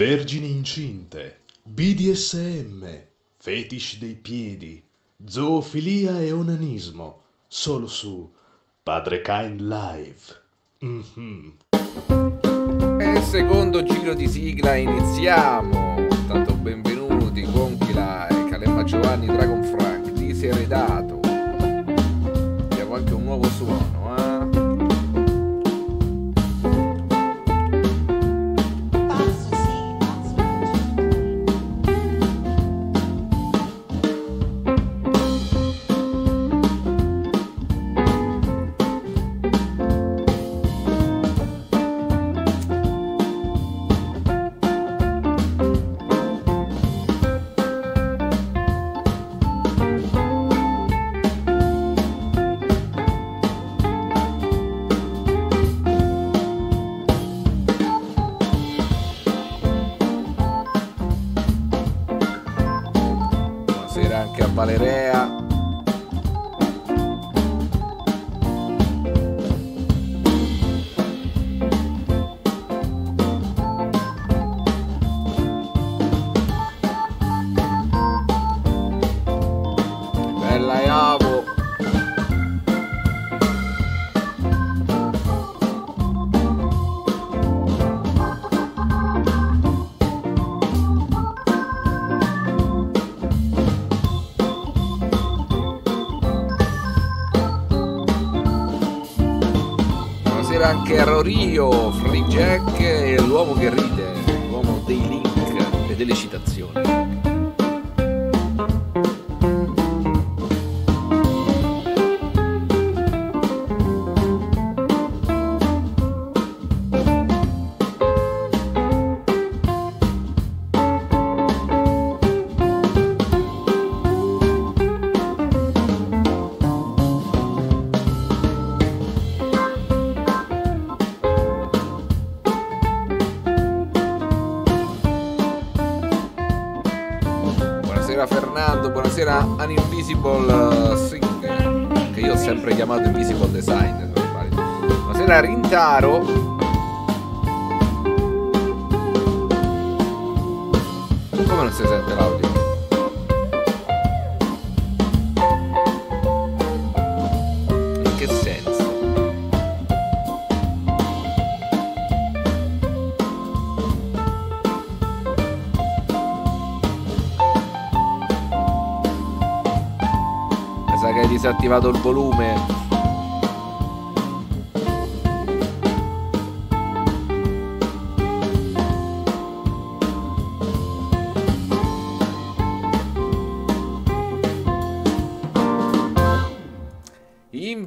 Vergini incinte, BDSM, fetish dei piedi, zoofilia e onanismo, solo su Padre Kind Live. Mm-hmm. E secondo giro di sigla iniziamo. Tanto benvenuti, Conquila e Calemma Giovanni Dragon diseredato. Abbiamo anche un nuovo suono. anche Rorio, Free Jack e l'uomo che ride caro Come non si sente l'audio? In che senso? Mi sa che hai disattivato il volume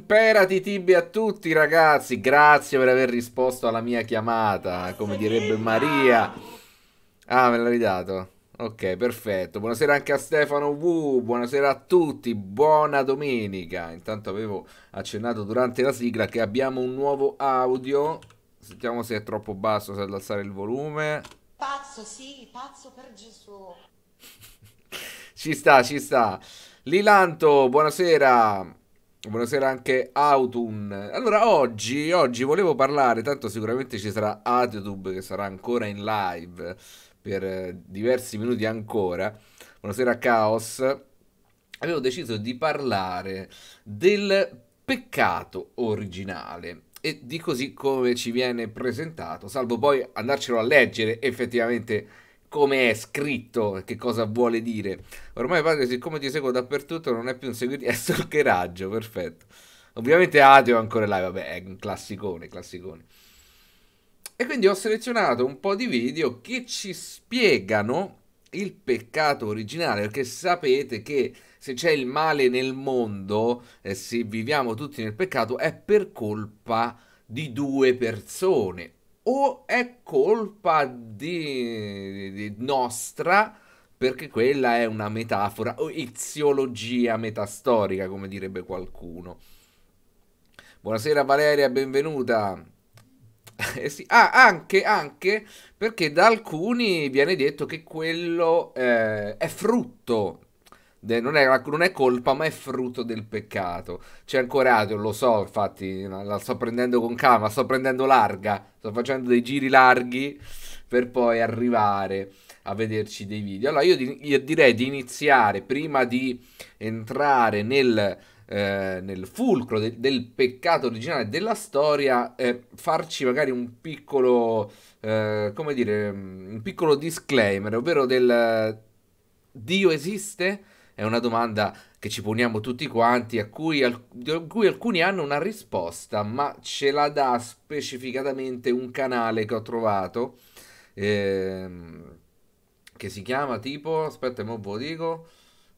Superati tibi a tutti ragazzi, grazie per aver risposto alla mia chiamata, come direbbe Maria. Ah, me l'ha ridato. Ok, perfetto. Buonasera anche a Stefano Wu, buonasera a tutti, buona domenica. Intanto avevo accennato durante la sigla che abbiamo un nuovo audio. Sentiamo se è troppo basso, se ad alzare il volume. Pazzo, sì, pazzo per Gesù. ci sta, ci sta. Lilanto, buonasera. Buonasera anche Autun. Allora, oggi, oggi, volevo parlare, tanto sicuramente ci sarà Atitube che sarà ancora in live per eh, diversi minuti ancora. Buonasera Chaos. Avevo deciso di parlare del peccato originale e di così come ci viene presentato, salvo poi andarcelo a leggere effettivamente come è scritto, che cosa vuole dire. Ormai padre, siccome ti seguo dappertutto, non è più un seguito, è stalkeraggio, perfetto. Ovviamente Ateo ancora live, vabbè, è un classicone, classicone. E quindi ho selezionato un po' di video che ci spiegano il peccato originale, perché sapete che se c'è il male nel mondo, e eh, se viviamo tutti nel peccato, è per colpa di due persone, o è colpa di, di nostra perché quella è una metafora o iziologia metastorica, come direbbe qualcuno. Buonasera Valeria, benvenuta. Eh sì. ah, anche, anche perché da alcuni viene detto che quello eh, è frutto non è, non è, colpa, ma è frutto del peccato. C'è ancora Adio, ah, lo so, infatti, la sto prendendo con calma, sto prendendo larga, sto facendo dei giri larghi per poi arrivare a vederci dei video. Allora, io, di, io direi di iniziare prima di entrare nel, eh, nel fulcro de, del peccato originale della storia, eh, farci magari un piccolo, eh, come dire, un piccolo disclaimer, ovvero del Dio esiste? È una domanda che ci poniamo tutti quanti, a cui, a cui alcuni hanno una risposta, ma ce la dà specificatamente un canale che ho trovato, ehm, che si chiama tipo, aspetta, mo ve lo dico,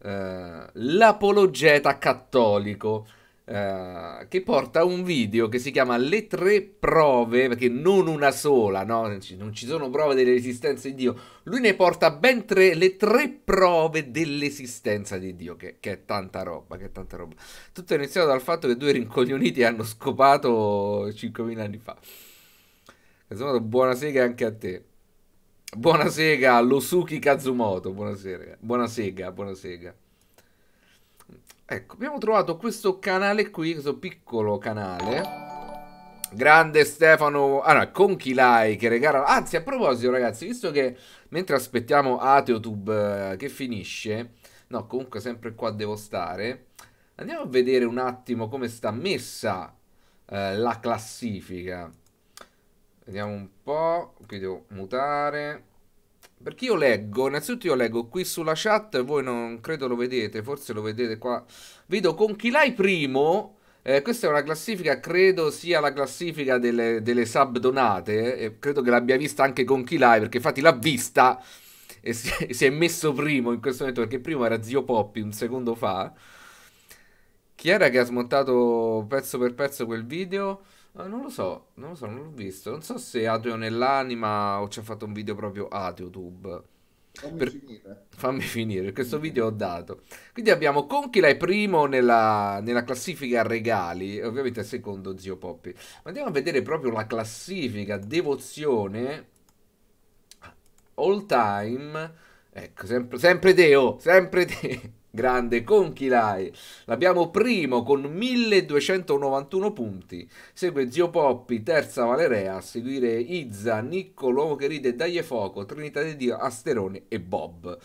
eh, l'apologeta cattolico eh, che porta un video che si chiama Le tre prove, perché non una sola, no? non, ci, non ci sono prove dell'esistenza di Dio. Lui ne porta ben tre, le tre prove dell'esistenza di Dio, che, che, è tanta roba, che è tanta roba. Tutto è iniziato dal fatto che due rincoglioniti hanno scopato 5.000 anni fa. Insomma, buona sega anche a te. Buona sega, Losuki Kazumoto. Buonasera, buona sega, buona sega. Ecco, abbiamo trovato questo canale qui, questo piccolo canale. Grande Stefano, allora, ah Conchilai che regala... Anzi, a proposito ragazzi, visto che mentre aspettiamo Ateotube eh, che finisce... No, comunque sempre qua devo stare. Andiamo a vedere un attimo come sta messa eh, la classifica. Vediamo un po'. Qui devo mutare. Perché io leggo, innanzitutto io leggo qui sulla chat, voi non credo lo vedete, forse lo vedete qua. Vedo con chi l'hai primo, eh, questa è una classifica, credo sia la classifica delle, delle sub donate, eh, credo che l'abbia vista anche con chi l'hai, perché infatti l'ha vista e si, si è messo primo in questo momento, perché primo era zio Poppi un secondo fa. Chi era che ha smontato pezzo per pezzo quel video? Eh, non lo so, non lo so, non l'ho visto. Non so se ateo nell'anima o ci ha fatto un video proprio Ateo YouTube. Fammi per... finire. Fammi finire, questo video ho dato. Quindi abbiamo Conchila è primo nella, nella classifica regali, ovviamente è secondo zio Poppy. Ma andiamo a vedere proprio la classifica devozione all time. Ecco, sempre, sempre Deo, sempre Deo. Grande Conchilai. L'abbiamo primo con 1291 punti. Segue Zio Poppi, terza Valerea, a seguire Izza, Nicco, l'uomo che ride, Daglie Fuoco, Trinità di Dio, Asterone e Bob.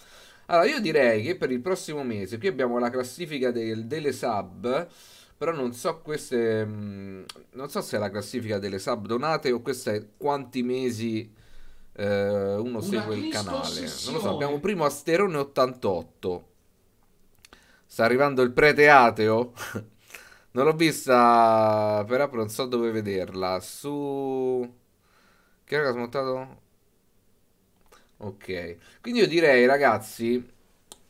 Allora, io direi che per il prossimo mese, qui abbiamo la classifica del, delle sub, però non so queste... Mm, non so se è la classifica delle sub donate o questa è quanti mesi eh, uno Una segue il canale. Non lo so, abbiamo primo Asterone 88 Sta arrivando il prete ateo. non l'ho vista, però non so dove vederla. Su... Che era che ha smontato? Ok. Quindi io direi, ragazzi,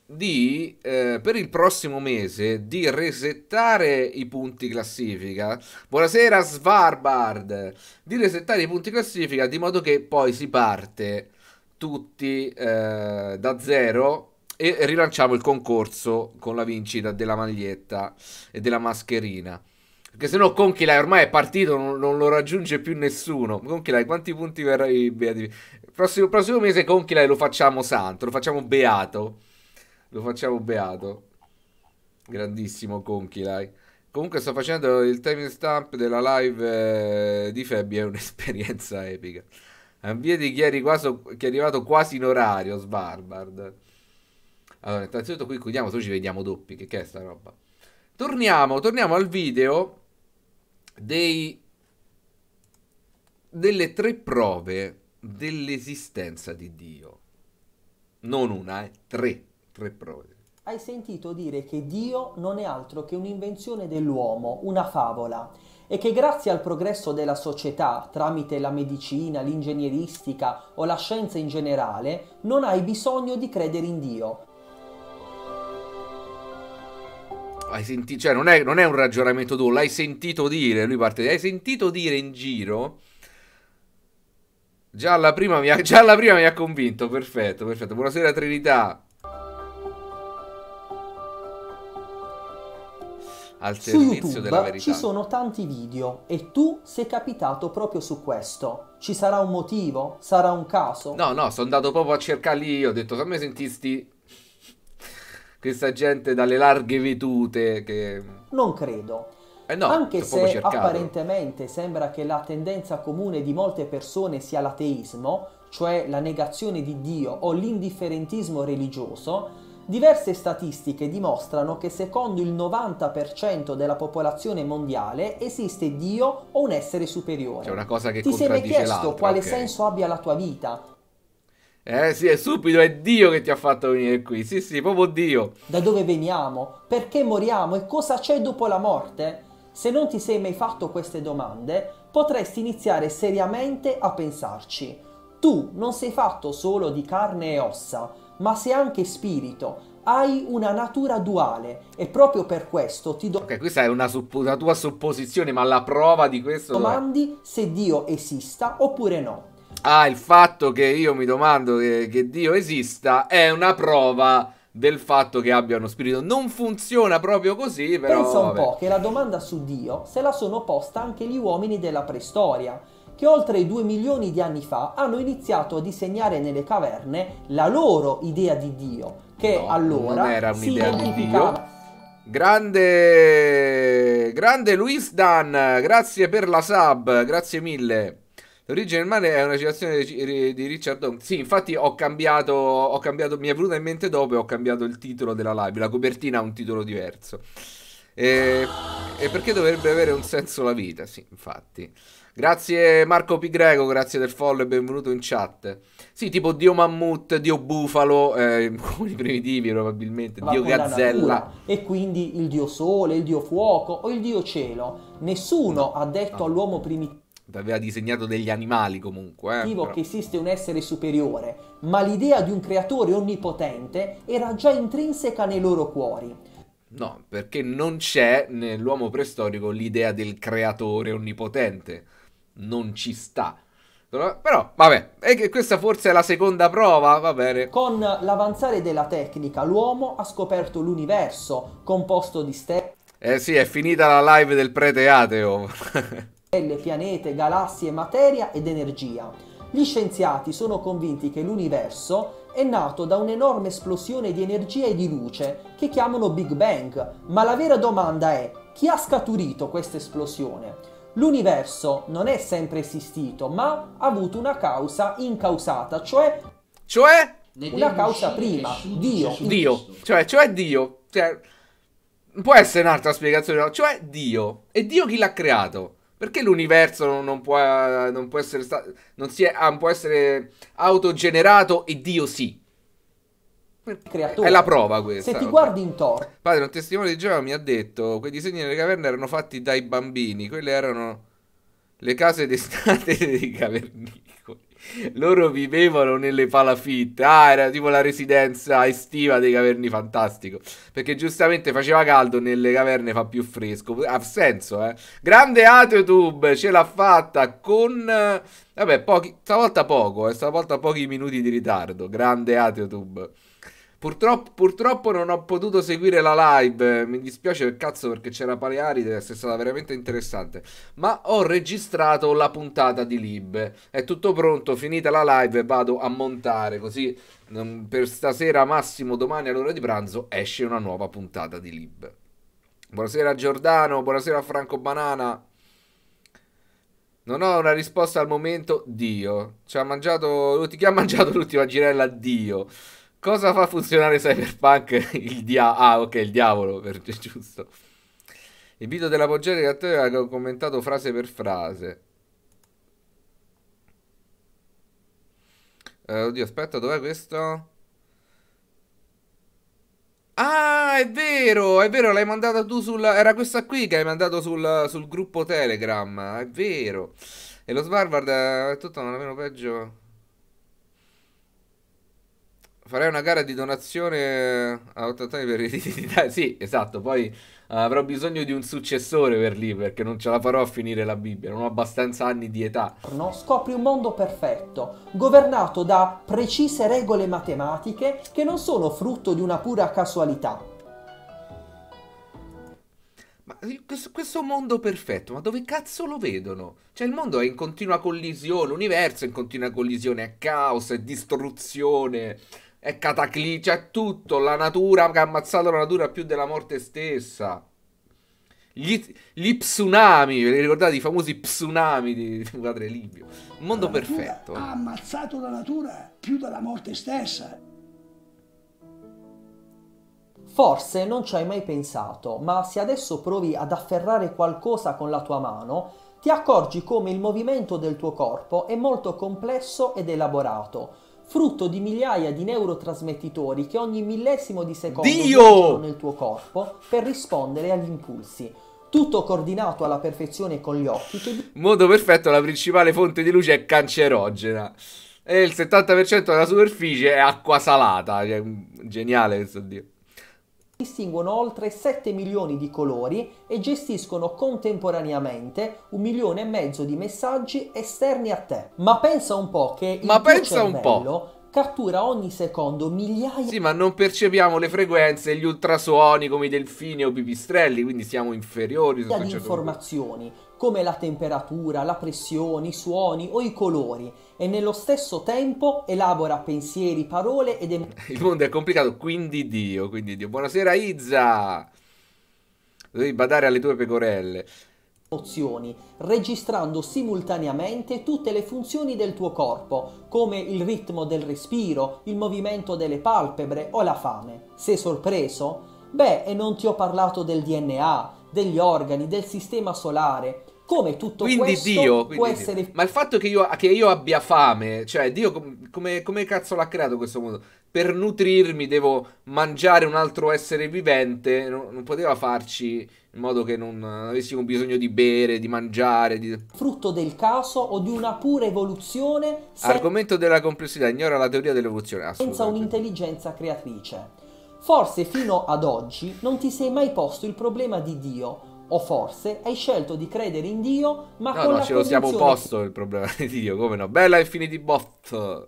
di, eh, per il prossimo mese, di resettare i punti classifica. Buonasera Svarbard! Di resettare i punti classifica di modo che poi si parte tutti eh, da zero e rilanciamo il concorso con la vincita della maglietta e della mascherina. Perché se no Conchilai ormai è partito, non, non, lo raggiunge più nessuno. Conchilai, quanti punti verrai beati? Il prossimo, prossimo mese Conchilai lo facciamo santo, lo facciamo beato. Lo facciamo beato. Grandissimo Conchilai. Comunque sto facendo il stamp della live eh, di Febbi, è un'esperienza epica. Ambieti chi, è arrivato, chi è arrivato quasi in orario, Svalbard. Allora, innanzitutto qui chiudiamo, se no ci vediamo doppi. Che, che è sta roba? Torniamo, torniamo al video dei, delle tre prove dell'esistenza di Dio. Non una, eh, tre, tre prove. Hai sentito dire che Dio non è altro che un'invenzione dell'uomo, una favola, e che grazie al progresso della società, tramite la medicina, l'ingegneristica o la scienza in generale, non hai bisogno di credere in Dio, hai sentito, cioè non è, non è un ragionamento tuo, l'hai sentito dire, lui parte, hai sentito dire in giro... Già alla prima mi ha, già alla prima mi ha convinto, perfetto, perfetto. Buonasera Trinità. Al su YouTube ci sono tanti video e tu sei capitato proprio su questo. Ci sarà un motivo? Sarà un caso? No, no, sono andato proprio a cercarli lì, ho detto, fammi sentisti questa gente dalle larghe vedute che... Non credo. Eh no, Anche se apparentemente sembra che la tendenza comune di molte persone sia l'ateismo, cioè la negazione di Dio o l'indifferentismo religioso, diverse statistiche dimostrano che secondo il 90% della popolazione mondiale esiste Dio o un essere superiore. C'è una cosa che Ti sei mai chiesto quale okay. senso abbia la tua vita? Eh sì, è stupido, è Dio che ti ha fatto venire qui. Sì, sì, proprio Dio. Da dove veniamo? Perché moriamo? E cosa c'è dopo la morte? Se non ti sei mai fatto queste domande, potresti iniziare seriamente a pensarci. Tu non sei fatto solo di carne e ossa, ma sei anche spirito. Hai una natura duale e proprio per questo ti do... Ok, questa è una, suppo- una tua supposizione, ma la prova di questo... Domandi se Dio esista oppure no. Ah, il fatto che io mi domando che, che Dio esista è una prova del fatto che abbia uno spirito. Non funziona proprio così, però. Pensa un vabbè. po' che la domanda su Dio se la sono posta anche gli uomini della preistoria, che oltre due milioni di anni fa hanno iniziato a disegnare nelle caverne la loro idea di Dio, che no, allora non era un'idea di Dio. Grande, grande Luis Dan, grazie per la sub, grazie mille. L'origine del male è una citazione di Richard Dawkins. Sì, infatti ho cambiato, ho cambiato, mi è venuta in mente dopo e ho cambiato il titolo della live. La copertina ha un titolo diverso. E, e perché dovrebbe avere un senso la vita? Sì, infatti. Grazie Marco Pigrego, grazie del follow e benvenuto in chat. Sì, tipo Dio Mammut, Dio Bufalo, eh, come i primitivi probabilmente, Va Dio Gazzella. e quindi il Dio Sole, il Dio Fuoco o il Dio Cielo. Nessuno no. ha detto no. all'uomo primitivo aveva disegnato degli animali comunque. Eh, però... che esiste un essere superiore, ma l'idea di un creatore onnipotente era già intrinseca nei loro cuori. No, perché non c'è nell'uomo preistorico l'idea del creatore onnipotente. Non ci sta. Però, vabbè, è che questa forse è la seconda prova, va bene. Con l'avanzare della tecnica, l'uomo ha scoperto l'universo, composto di stelle. Eh sì, è finita la live del prete ateo. stelle, pianete, galassie, materia ed energia. Gli scienziati sono convinti che l'universo è nato da un'enorme esplosione di energia e di luce che chiamano Big Bang, ma la vera domanda è chi ha scaturito questa esplosione? L'universo non è sempre esistito, ma ha avuto una causa incausata, cioè... Cioè? Una causa prima, Dio. Dio, cioè, cioè Dio. Cioè, può essere un'altra spiegazione, no? Cioè Dio. E Dio chi l'ha creato? Perché l'universo non può, non può essere non, è, non ah, può essere autogenerato e Dio sì? Creatore. È la prova questa. Se ti guardi intorno. Padre, un testimone di Geova mi ha detto: quei disegni nelle caverne erano fatti dai bambini, quelle erano le case d'estate dei cavernini. Loro vivevano nelle palafitte. Ah, era tipo la residenza estiva dei caverni fantastico. Perché giustamente faceva caldo, nelle caverne fa più fresco. Ha senso, eh. Grande AteoTube, ce l'ha fatta con... Eh, vabbè, pochi... stavolta poco, eh. stavolta pochi minuti di ritardo. Grande AteoTube. Purtroppo, purtroppo, non ho potuto seguire la live. Mi dispiace per cazzo perché c'era Paleari deve essere stata veramente interessante. Ma ho registrato la puntata di Lib. È tutto pronto, finita la live vado a montare. Così per stasera, massimo domani all'ora di pranzo, esce una nuova puntata di Lib. Buonasera Giordano, buonasera Franco Banana. Non ho una risposta al momento, Dio. Ci ha mangiato, chi ha mangiato l'ultima girella, Dio. Cosa fa funzionare Cyberpunk? Il, dia- ah, ok, il diavolo, per- giusto. Il video della Poggeri reattore ha commentato frase per frase. Eh, oddio, aspetta, dov'è questo? Ah, è vero, è vero, l'hai mandato tu sulla... Era questa qui che hai mandato sul, sul gruppo Telegram, è vero. E lo Svalbard eh, è tutto non è meno peggio farei una gara di donazione a 80 anni per l'eredità. Sì, esatto. Poi eh, avrò bisogno di un successore per lì perché non ce la farò a finire la Bibbia. Non ho abbastanza anni di età. Scopri un mondo perfetto, governato da precise regole matematiche che non sono frutto di una pura casualità. Ma questo, questo mondo perfetto, ma dove cazzo lo vedono? Cioè il mondo è in continua collisione, l'universo è in continua collisione, è caos, è distruzione è cataclisma, cioè è tutto, la natura che ha ammazzato la natura più della morte stessa. Gli, gli tsunami, ve ricordate i famosi tsunami di, di Padre Libio? Un mondo la perfetto. Ha ammazzato la natura più della morte stessa. Forse non ci hai mai pensato, ma se adesso provi ad afferrare qualcosa con la tua mano, ti accorgi come il movimento del tuo corpo è molto complesso ed elaborato frutto di migliaia di neurotrasmettitori che ogni millesimo di secondo viaggiano nel tuo corpo per rispondere agli impulsi. Tutto coordinato alla perfezione con gli occhi. Che... Modo perfetto, la principale fonte di luce è cancerogena. E il 70% della superficie è acqua salata. Geniale questo dio distinguono oltre 7 milioni di colori e gestiscono contemporaneamente un milione e mezzo di messaggi esterni a te. Ma pensa un po' che Ma il pensa cervello un po' cattura ogni secondo migliaia. di... Sì, ma non percepiamo le frequenze, gli ultrasuoni come i delfini o pipistrelli, quindi siamo inferiori. Di informazioni, come la temperatura, la pressione, i suoni o i colori e nello stesso tempo elabora pensieri, parole ed emozioni. Il mondo è complicato, quindi Dio, quindi Dio. Buonasera Izza! Devi badare alle tue pecorelle. Emozioni, registrando simultaneamente tutte le funzioni del tuo corpo, come il ritmo del respiro, il movimento delle palpebre o la fame. Sei sorpreso? Beh, e non ti ho parlato del DNA, degli organi, del sistema solare, come tutto quindi questo Dio, quindi può Dio. essere... Ma il fatto che io, che io, abbia fame, cioè Dio com- come, come cazzo l'ha creato questo mondo? Per nutrirmi devo mangiare un altro essere vivente, non, non poteva farci in modo che non avessimo bisogno di bere, di mangiare. Di... Frutto del caso o di una pura evoluzione. Sen... Argomento della complessità, ignora la teoria dell'evoluzione. Senza un'intelligenza creatrice. Forse fino ad oggi non ti sei mai posto il problema di Dio o forse hai scelto di credere in Dio, ma no, con no, la ce lo siamo posto il problema di Dio, come no? Bella Infinity Bot.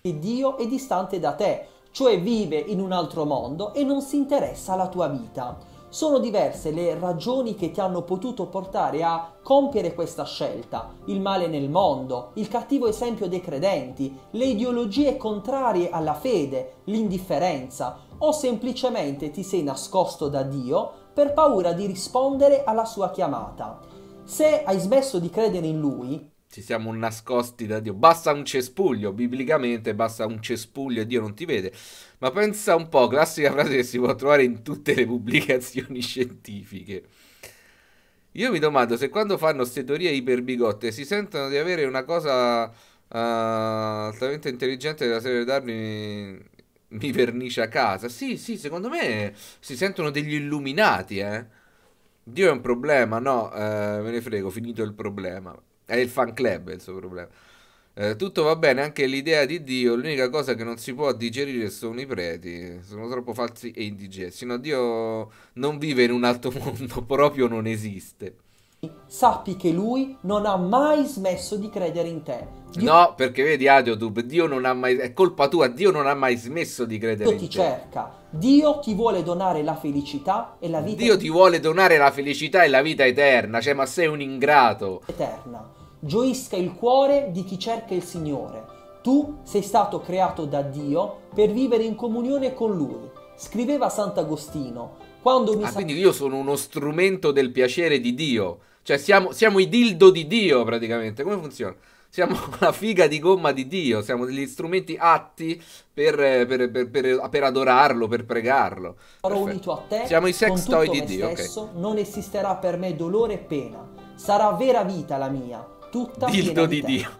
E Dio è distante da te, cioè vive in un altro mondo e non si interessa alla tua vita. Sono diverse le ragioni che ti hanno potuto portare a compiere questa scelta, il male nel mondo, il cattivo esempio dei credenti, le ideologie contrarie alla fede, l'indifferenza, o semplicemente ti sei nascosto da Dio per paura di rispondere alla sua chiamata. Se hai smesso di credere in lui, ci siamo nascosti da Dio. Basta un cespuglio, biblicamente basta un cespuglio e Dio non ti vede. Ma pensa un po', classica frase che si può trovare in tutte le pubblicazioni scientifiche. Io mi domando se quando fanno ste teorie iperbigotte si sentono di avere una cosa uh, altamente intelligente della serie Darwin mi vernice a casa. Sì, sì, secondo me si sentono degli illuminati, eh. Dio è un problema, no, eh, me ne frego, finito il problema. È il fan club il suo problema. Eh, tutto va bene, anche l'idea di Dio, l'unica cosa che non si può digerire sono i preti, sono troppo falsi e indigesti. No, Dio non vive in un altro mondo, proprio non esiste sappi che lui non ha mai smesso di credere in te. Dio... No, perché vedi Adiotube, Dio non ha mai, è colpa tua, Dio non ha mai smesso di credere Dio in te. Dio ti cerca, Dio ti vuole donare la felicità e la vita Dio ti vuole donare la felicità e la vita eterna, cioè ma sei un ingrato. Eterna. Gioisca il cuore di chi cerca il Signore. Tu sei stato creato da Dio per vivere in comunione con Lui. Scriveva Sant'Agostino, quando mi... Ah, sa- quindi io sono uno strumento del piacere di Dio cioè, siamo, siamo i dildo di Dio, praticamente. Come funziona? siamo la figa di gomma di Dio, siamo degli strumenti atti per, per, per, per adorarlo, per pregarlo. Sarò unito a te, siamo i sex toy di Dio. Adesso okay. Non esisterà per me dolore e pena, sarà vera vita la mia, tutta Dildo di, di Dio.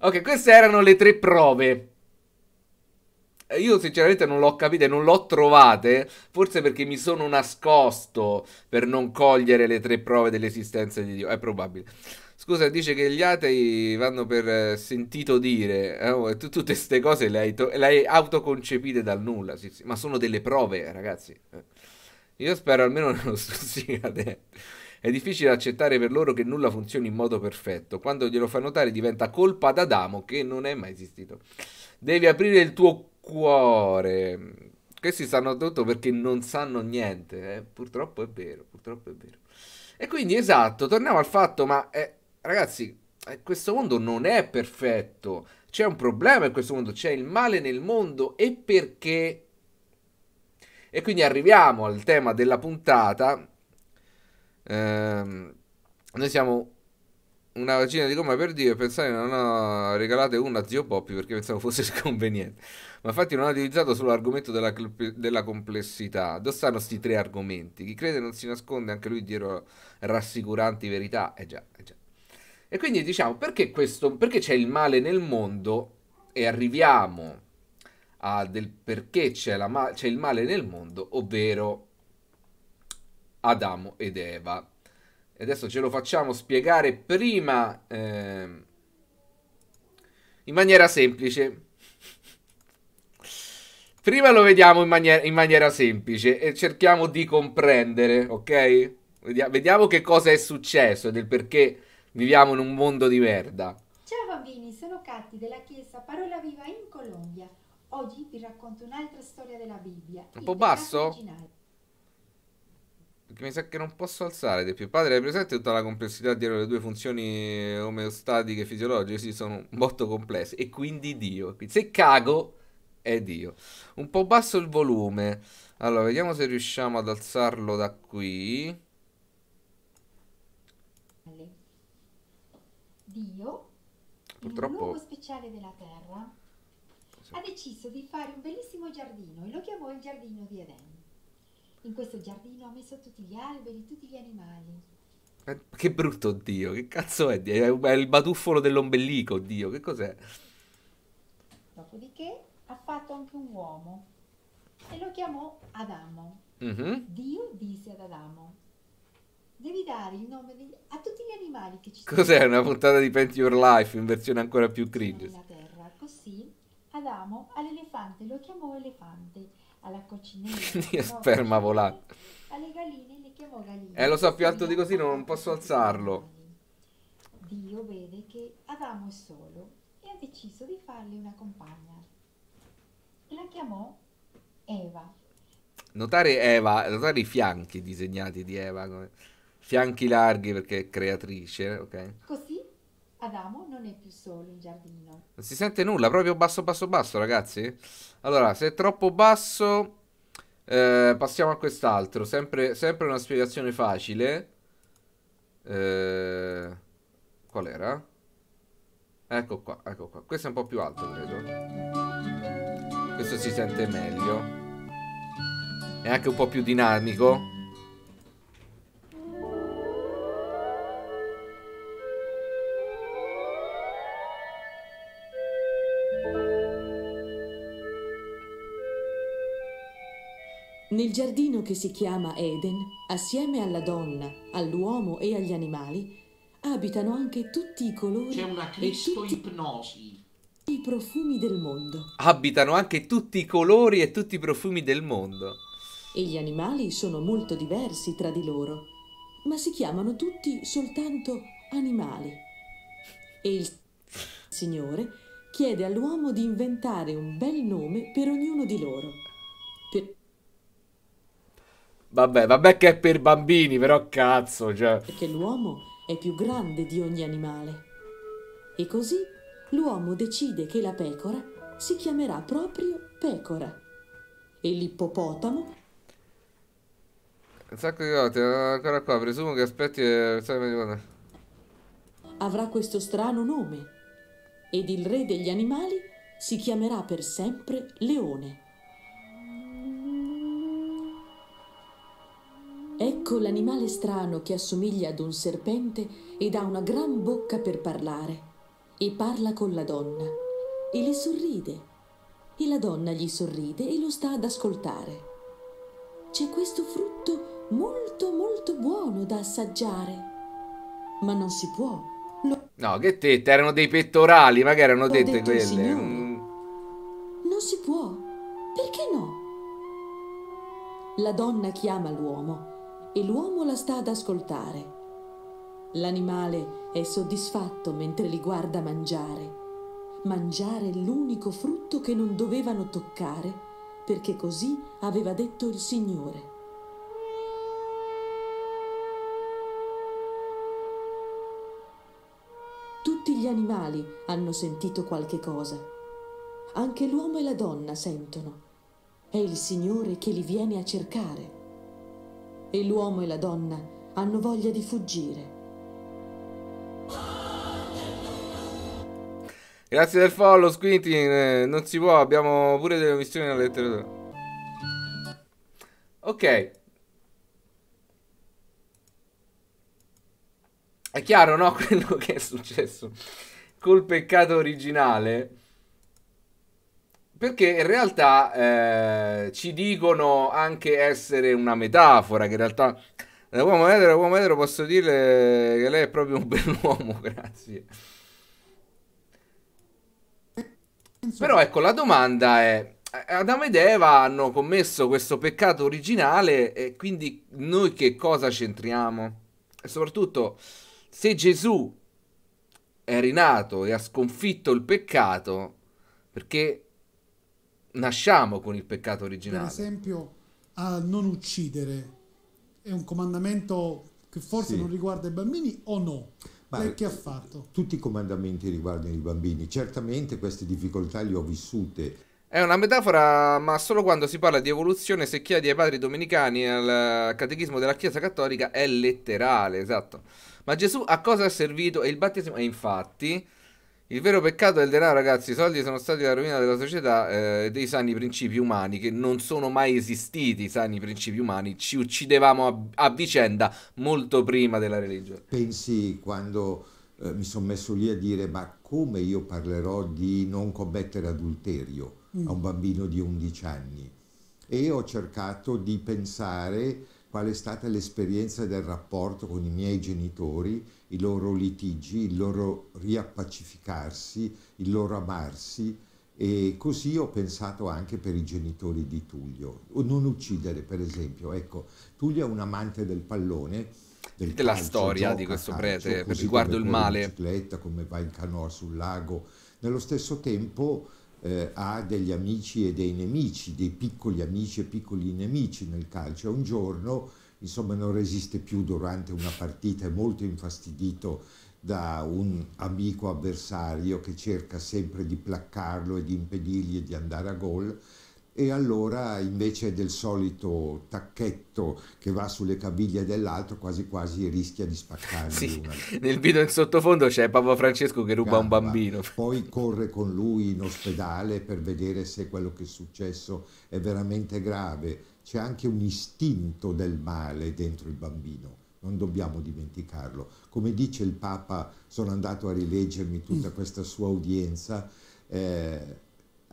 ok, queste erano le tre prove io sinceramente non l'ho capita e non l'ho trovata, forse perché mi sono nascosto per non cogliere le tre prove dell'esistenza di Dio, è probabile. Scusa, dice che gli atei vanno per eh, sentito dire, eh? Oh, Tut tutte queste cose le hai, le hai, autoconcepite dal nulla, sì, sì. ma sono delle prove, ragazzi. Eh. Io spero almeno non lo stuzzicate. È difficile accettare per loro che nulla funzioni in modo perfetto. Quando glielo fa notare diventa colpa d'Adamo che non è mai esistito. Devi aprire il tuo cuore. Questi sanno tutto perché non sanno niente. Eh? Purtroppo è vero, purtroppo è vero. E quindi esatto, torniamo al fatto, ma eh, ragazzi, eh, questo mondo non è perfetto. C'è un problema in questo mondo, c'è il male nel mondo e perché... E quindi arriviamo al tema della puntata. Ehm, noi siamo una vagina di gomma per Dio e pensare non ho regalate una a zio Poppy perché pensavo fosse sconveniente ma infatti non ha utilizzato solo l'argomento della, della, complessità. Dove stanno questi tre argomenti? Chi crede non si nasconde anche lui dietro rassicuranti verità. Eh già, eh già. E quindi diciamo, perché, questo, perché c'è il male nel mondo e arriviamo a del perché c'è, ma il male nel mondo, ovvero Adamo ed Eva. E adesso ce lo facciamo spiegare prima... Eh, in maniera semplice. Prima lo vediamo in maniera, in maniera semplice e cerchiamo di comprendere, ok? Vediamo, che cosa è successo ed il perché viviamo in un mondo di merda. Ciao bambini, sono Catti della Chiesa Parola Viva in Colombia. Oggi vi racconto un'altra storia della Bibbia. Un po' basso? Perché mi sa che non posso alzare di più. Padre, hai presente tutta la complessità dietro le due funzioni omeostatiche e fisiologiche? Sì, sono molto complesse. E quindi Dio. Se cago, è Dio. Un po' basso il volume. Allora, vediamo se riusciamo ad alzarlo da qui. Dio, Purtroppo... in un luogo speciale della terra, sì. ha deciso di fare un bellissimo giardino e lo chiamò il giardino di Eden. In questo giardino ha messo tutti gli alberi, tutti gli animali. Eh, che brutto Dio, che cazzo è È il batuffolo dell'ombelico Dio, che cos'è? Dopodiché ha fatto anche un uomo e lo chiamò Adamo. Mm-hmm. Dio disse ad Adamo, devi dare il nome degli... a tutti gli animali che ci sono. Cos'è una puntata di Pent Your Life in versione ancora più cringe? Nella terra, così Adamo all'elefante lo chiamò elefante, alla coccinella sperma volante, alle galline le chiamò galline. Eh lo so, più alto di così non posso alzarlo. Dio vede che Adamo è solo e ha deciso di fargli una compagna la chiamò Eva. Notare Eva, notare i fianchi disegnati di Eva, come... fianchi larghi perché è creatrice, ok? Così Adamo non è più solo in giardino. Non si sente nulla, proprio basso, basso, basso, ragazzi. Allora, se è troppo basso, eh, passiamo a quest'altro. Sempre, sempre, una spiegazione facile. Eh, qual era? Ecco qua, ecco qua. Questo è un po' più alto, credo. Questo si sente meglio. È anche un po' più dinamico. Nel giardino che si chiama Eden, assieme alla donna, all'uomo e agli animali, abitano anche tutti i colori. C'è una cristoipnosi. Tutti... I profumi del mondo. Abitano anche tutti i colori e tutti i profumi del mondo. E gli animali sono molto diversi tra di loro, ma si chiamano tutti soltanto animali. E il Signore chiede all'uomo di inventare un bel nome per ognuno di loro. Per... Vabbè, vabbè che è per bambini, però cazzo, cioè... Perché l'uomo è più grande di ogni animale. E così l'uomo decide che la pecora si chiamerà proprio pecora e l'ippopotamo un sacco di volte eh, ancora qua presumo che aspetti e... avrà questo strano nome ed il re degli animali si chiamerà per sempre leone Ecco l'animale strano che assomiglia ad un serpente ed ha una gran bocca per parlare e parla con la donna e le sorride e la donna gli sorride e lo sta ad ascoltare. C'è questo frutto molto molto buono da assaggiare, ma non si può. Lo... No, che tette, erano dei pettorali, magari erano dette quelle. Mm. Non si può, perché no? La donna chiama l'uomo e l'uomo la sta ad ascoltare. L'animale è soddisfatto mentre li guarda mangiare. Mangiare l'unico frutto che non dovevano toccare, perché così aveva detto il Signore. Tutti gli animali hanno sentito qualche cosa. Anche l'uomo e la donna sentono. È il Signore che li viene a cercare. E l'uomo e la donna hanno voglia di fuggire. Grazie del follow, Squintin. Eh, non si può, abbiamo pure delle missioni nella letteratura. Ok. È chiaro, no? Quello che è successo col peccato originale. Perché in realtà eh, ci dicono anche essere una metafora, che in realtà... Da eh, uomo etero, uomo etero posso dire che lei è proprio un bell'uomo, grazie. Però ecco, la domanda è... Adamo ed Eva hanno commesso questo peccato originale e quindi noi che cosa c'entriamo? E soprattutto, se Gesù è rinato e ha sconfitto il peccato, perché nasciamo con il peccato originale. Per esempio, a non uccidere è un comandamento che forse sì. non riguarda i bambini o no? Ma Lei che ha fatto? Tutti i comandamenti riguardano i bambini, certamente queste difficoltà le ho vissute. È una metafora, ma solo quando si parla di evoluzione, se chiedi ai padri domenicani al catechismo della Chiesa Cattolica è letterale, esatto. Ma Gesù a cosa è servito? E il battesimo? E infatti, il vero peccato è il denaro, ragazzi, i soldi sono stati la rovina della società eh, e eh, dei sani principi umani che non sono mai esistiti, i sani principi umani, ci uccidevamo a, a vicenda molto prima della religione. Pensi quando eh, mi sono messo lì a dire ma come io parlerò di non commettere adulterio mm. a un mm. bambino di 11 anni? E ho cercato di pensare qual è stata l'esperienza del rapporto con i miei genitori, i loro litigi, il loro riappacificarsi, il loro amarsi e così ho pensato anche per i genitori di Tullio. non uccidere, per esempio, ecco, Tullio è un amante del pallone. Del della calcio, storia gioca, di questo prete riguardo il male. Come va in canoa sul lago. Nello stesso tempo eh, ha degli amici e dei nemici, dei piccoli amici e piccoli nemici nel calcio. Un giorno, insomma, non resiste più durante una partita, è molto infastidito da un amico avversario che cerca sempre di placcarlo e di impedirgli di andare a gol e allora invece del solito tacchetto che va sulle caviglie dell'altro quasi quasi rischia di spaccargli sì, una... nel video in sottofondo c'è Papa Francesco che ruba un bambino poi corre con lui in ospedale per vedere se quello che è successo è veramente grave c'è anche un istinto del male dentro il bambino non dobbiamo dimenticarlo come dice il Papa sono andato a rileggermi tutta mm. questa sua udienza eh,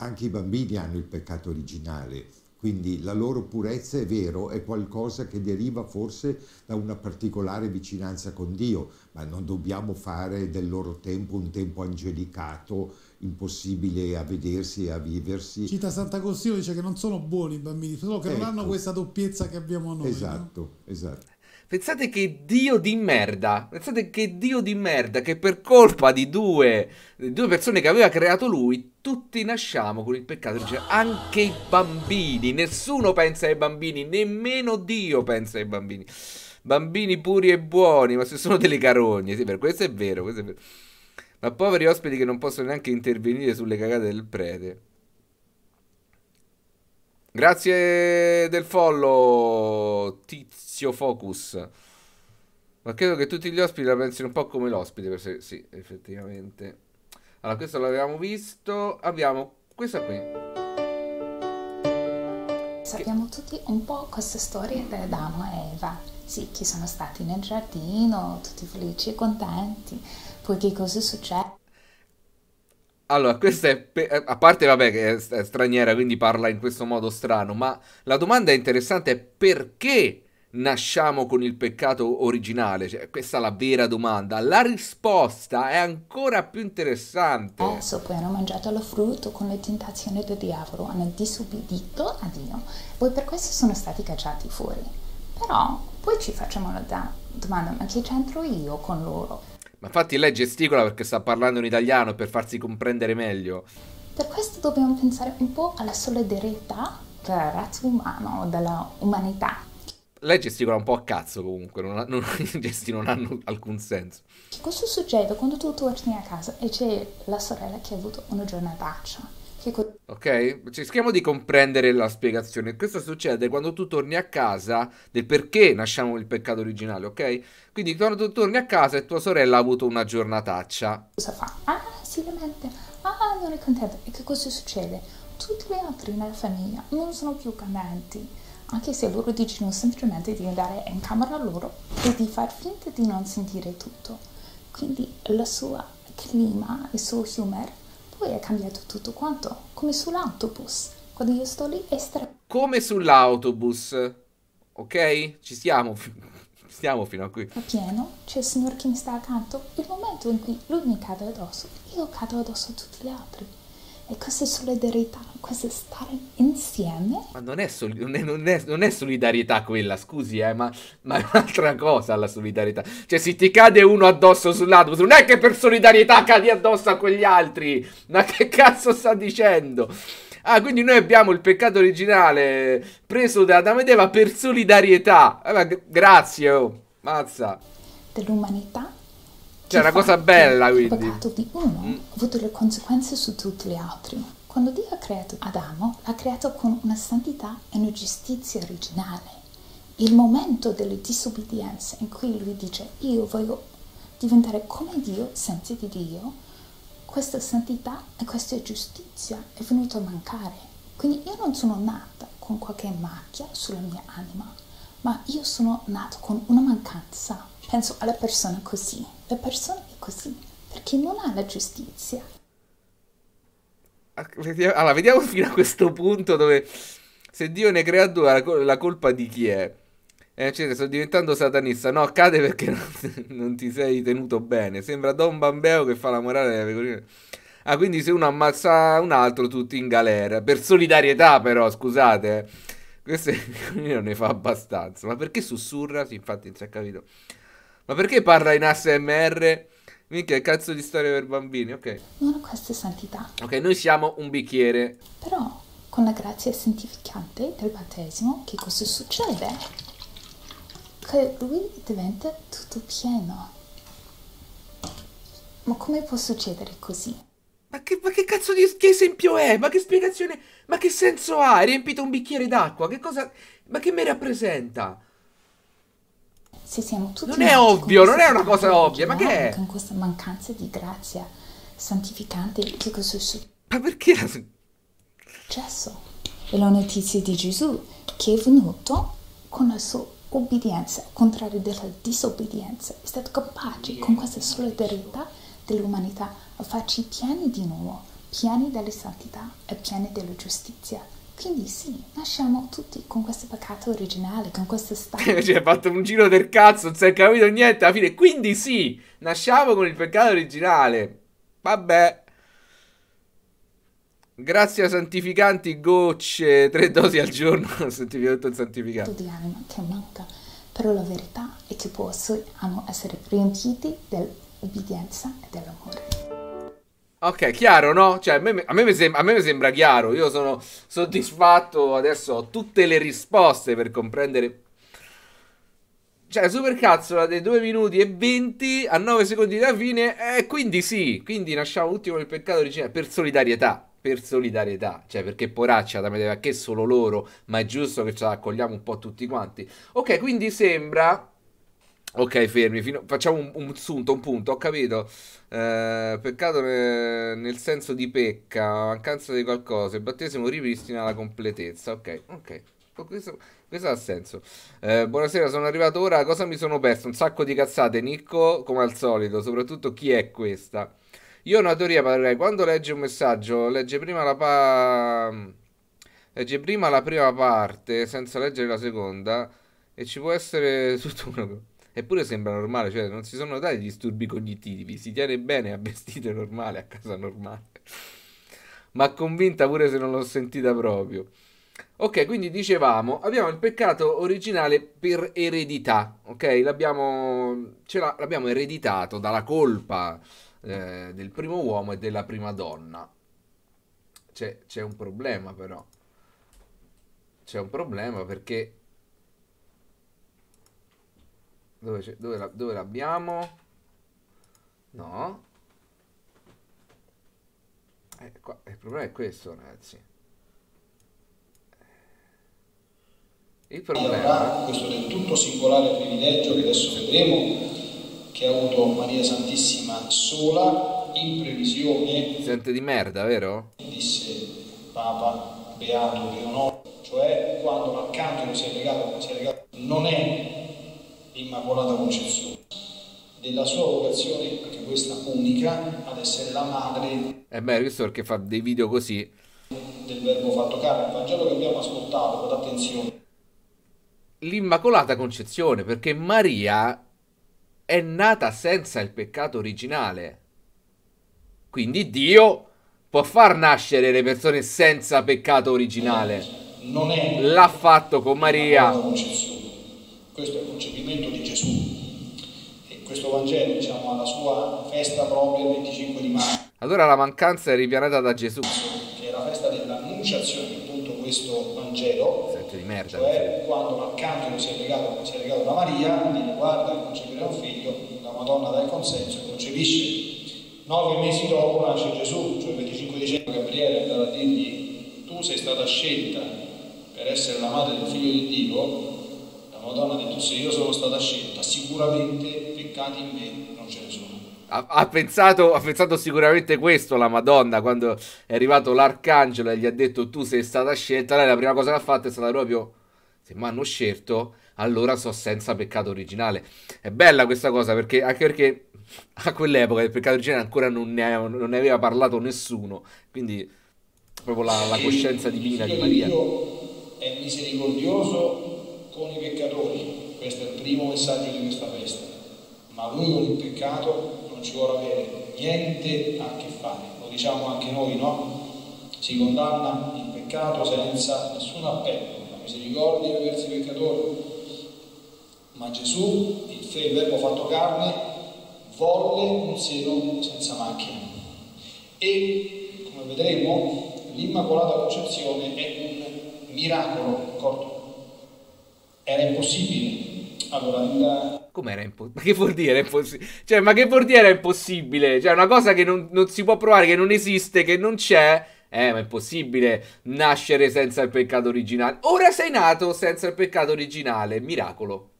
anche i bambini hanno il peccato originale, quindi la loro purezza è vero, è qualcosa che deriva forse da una particolare vicinanza con Dio, ma non dobbiamo fare del loro tempo un tempo angelicato, impossibile a vedersi e a viversi. Cita Sant'Agostino dice che non sono buoni i bambini, solo che ecco. non hanno ecco. questa doppiezza che abbiamo noi. Esatto, no? esatto. esatto. Pensate che dio di merda, pensate che dio di merda che per colpa di due, di due persone che aveva creato lui, tutti nasciamo con il peccato, cioè, anche i bambini, nessuno pensa ai bambini, nemmeno Dio pensa ai bambini. Bambini puri e buoni, ma se sono delle carogne, sì, per questo è vero, questo è vero. Ma poveri ospiti che non possono neanche intervenire sulle cagate del prete. Grazie del follow, tizio. Ezio Focus. Ma credo che tutti gli ospiti la pensino un po' come l'ospite. Se... Sì, effettivamente. Allora, questo l'avevamo visto. Abbiamo questa qui. Sappiamo che... tutti un po' queste storie di Adamo e Eva. Sì, che sono stati nel giardino, tutti felici e contenti. Poi che cosa è successo? Allora, questa è. Eh, a parte, vabbè, che è straniera, quindi parla in questo modo strano. Ma la domanda interessante è perché nasciamo con il peccato originale? Cioè, questa è la vera domanda. La risposta è ancora più interessante. Adesso poi hanno mangiato lo frutto con le tentazioni del diavolo, hanno disobbedito a Dio, poi per questo sono stati cacciati fuori. Però poi ci facciamo la domanda, ma che c'entro io con loro? Ma infatti lei gesticola perché sta parlando in italiano per farsi comprendere meglio. Per questo dobbiamo pensare un po' alla solidarietà della razza umana o della umanità lei gesticola un po' a cazzo comunque, non ha, non, i gesti non hanno alcun senso. Cosa succede quando tu torni a casa e c'è la sorella che ha avuto una giornataccia? ok? Cerchiamo di comprendere la spiegazione. Questo succede quando tu torni a casa del perché nasciamo il peccato originale, ok? Quindi quando tu torni a casa e tua sorella ha avuto una giornataccia. Cosa fa? Ah, si lamenta. Ah, non è contenta. E che cosa succede? Tutti gli altri nella famiglia non sono più cantanti anche se loro decidono semplicemente di andare in camera loro e di far finta di non sentire tutto. Quindi la sua clima, il suo humor, poi è cambiato tutto quanto, come sull'autobus. Quando io sto lì è strano. Come sull'autobus, ok? Ci siamo. Stiamo fino a qui. È pieno c'è il signore che mi sta accanto. Il momento in cui lui mi cade addosso, io cado addosso a tutti gli altri e questa è solidarietà, questo è stare insieme. Ma non è, sol- non è, non è, non è solidarietà quella, scusi, eh, ma, ma, è un'altra cosa la solidarietà. Cioè, se ti cade uno addosso sull'autobus, non è che per solidarietà cadi addosso a quegli altri, ma che cazzo sta dicendo? Ah, quindi noi abbiamo il peccato originale preso da Adamo ed Eva per solidarietà. Eh, ma grazie, oh. mazza. Dell'umanità cioè, una cosa bella, quindi. Il peccato di uno mm. ha avuto le conseguenze su tutti gli altri. Quando Dio ha creato Adamo, l'ha creato con una santità e una giustizia originale. Il momento della disobbedienza in cui lui dice io voglio diventare come Dio senza di Dio, questa santità e questa giustizia è venuta a mancare. Quindi io non sono nata con qualche macchia sulla mia anima, ma io sono nata con una mancanza. Penso alla persona così da persone che così, perché non ha la giustizia. Ah, allora, vediamo fino a questo punto dove se Dio ne crea due, la colpa di chi è? Eh, cioè, sto diventando satanista. No, accade perché non, non, ti sei tenuto bene. Sembra Don Bambeo che fa la morale delle pecorine. Ah, quindi se uno ammazza un altro, tutti in galera. Per solidarietà, però, scusate. Eh. Questo è, non ne fa abbastanza. Ma perché sussurra? Sì, infatti, non si è capito. Ma perché parla in ASMR? Minchia, che cazzo di storia per bambini, ok. Non ho queste santità. Ok, noi siamo un bicchiere. Però, con la grazia santificante del battesimo, che cosa succede? Che lui diventa tutto pieno. Ma come può succedere così? Ma che, ma che cazzo di che esempio è? Ma che spiegazione? Ma che senso ha? Hai riempito un bicchiere d'acqua? Che cosa... Ma che mi rappresenta? se siamo tutti non è ovvio, non è una cosa ovvia, ma che è? Con questa mancanza di grazia santificante che cosa è successo? Ma perché era successo? è la notizia di Gesù che è venuto con la sua obbedienza, contrario della disobbedienza, è stato capace con questa solidarietà dell'umanità a farci pieni di nuovo, pieni della santità e pieni della giustizia. Quindi sì, nasciamo tutti con questo peccato originale, con questo stato. cioè, hai fatto un giro del cazzo, non si è capito niente alla fine. Quindi sì, nasciamo con il peccato originale. Vabbè. Grazie a santificanti gocce, tre dosi al giorno, santificato tutto il santificato. di anima che manca, però la verità è che possiamo essere riempiti dell'obbedienza e dell'amore. Ok, chiaro, no? Cioè, a me, a me, sembra, a sembra, chiaro. Io sono soddisfatto. Adesso ho tutte le risposte per comprendere. Cioè, supercazzola dei 2 minuti e 20 a 9 secondi da fine. Eh, quindi sì. Quindi lasciamo tutti con il peccato originale. Per solidarietà. Per solidarietà. Cioè, perché poraccia da me che solo loro. Ma è giusto che ce la accogliamo un po' tutti quanti. Ok, quindi sembra Ok, fermi, fino, facciamo un, sunto, un punto, ho capito. Eh, peccato nel, nel senso di pecca, mancanza di qualcosa, il battesimo ripristina la completezza. Ok, ok. Ecco, questo, questo ha senso. Eh, buonasera, sono arrivato ora. Cosa mi sono perso? Un sacco di cazzate, Nicco, come al solito. Soprattutto chi è questa? Io ho una teoria, padre. Quando legge un messaggio, legge prima la pa... legge prima la prima parte senza leggere la seconda e ci può essere tutto una Eppure sembra normale, cioè non si sono notati disturbi cognitivi, si tiene bene a vestito normale, a casa normale. Ma convinta pure se non l'ho sentita proprio. Ok, quindi dicevamo, abbiamo il peccato originale per eredità, ok? L'abbiamo, l'abbiamo ereditato dalla colpa eh, del primo uomo e della prima donna. c'è un problema però. C'è un problema perché dove, dove, dove l'abbiamo? No. Eh, qua, il problema è questo, ragazzi. Il problema... Questo del tutto singolare privilegio che adesso vedremo, che ha avuto Maria Santissima sola, in previsione... Sente di merda, vero? Disse Papa Beato Leonore, cioè quando l'accanto si è legato, si è legato non è Immacolata Concezione, della sua vocazione, anche questa unica, ad essere la madre. E beh, questo perché fa dei video così. Del verbo fatto carne, il Vangelo che abbiamo ascoltato, con attenzione. L'Immacolata Concezione, perché Maria è nata senza il peccato originale. Quindi Dio può far nascere le persone senza peccato originale. Non è. L'ha fatto con Maria. Questo è il concepimento di Gesù. E questo Vangelo, diciamo, ha la sua festa proprio il 25 di maggio. Allora la mancanza è ripianata da Gesù. Che è la festa dell'annunciazione, appunto questo Vangelo. Sento di merda. Cioè quando accanto si è legato, si è legato da Maria, dice guarda, concepirà un figlio, la Madonna dà il consenso e concepisce. Nove mesi dopo nasce Gesù, cioè il 25 dicembre Gabriele è andato a dirgli tu sei stata scelta per essere la madre del figlio di Dio la Madonna ha detto se io sono stata scelta sicuramente peccati in me non ce ne sono. Ha, ha, pensato, ha pensato sicuramente questo la Madonna quando è arrivato l'arcangelo e gli ha detto tu sei stata scelta. Lei la prima cosa che ha fatto è stata proprio se mi hanno scelto allora so senza peccato originale. È bella questa cosa perché anche perché a quell'epoca il peccato originale ancora non ne, non ne, aveva parlato nessuno, quindi proprio la, la coscienza divina di Maria. Dio è misericordioso con i peccatori, questo è il primo messaggio di questa festa, ma lui con il peccato non ci vuole avere niente a che fare, lo diciamo anche noi, no? Si condanna il peccato senza nessun appello, la misericordia dei i peccatori. Ma Gesù, il fe, verbo fatto carne, volle un seno senza macchina. E, come vedremo, l'Immacolata Concezione è un miracolo, corto era impossibile. Allora, il... Com'era impossibile? Che vuol dire impossibile? Cioè, ma che vuol dire è impossibile? Cioè, una cosa che non, non si può provare, che non esiste, che non c'è... Eh, ma è impossibile nascere senza il peccato originale. Ora sei nato senza il peccato originale. Miracolo.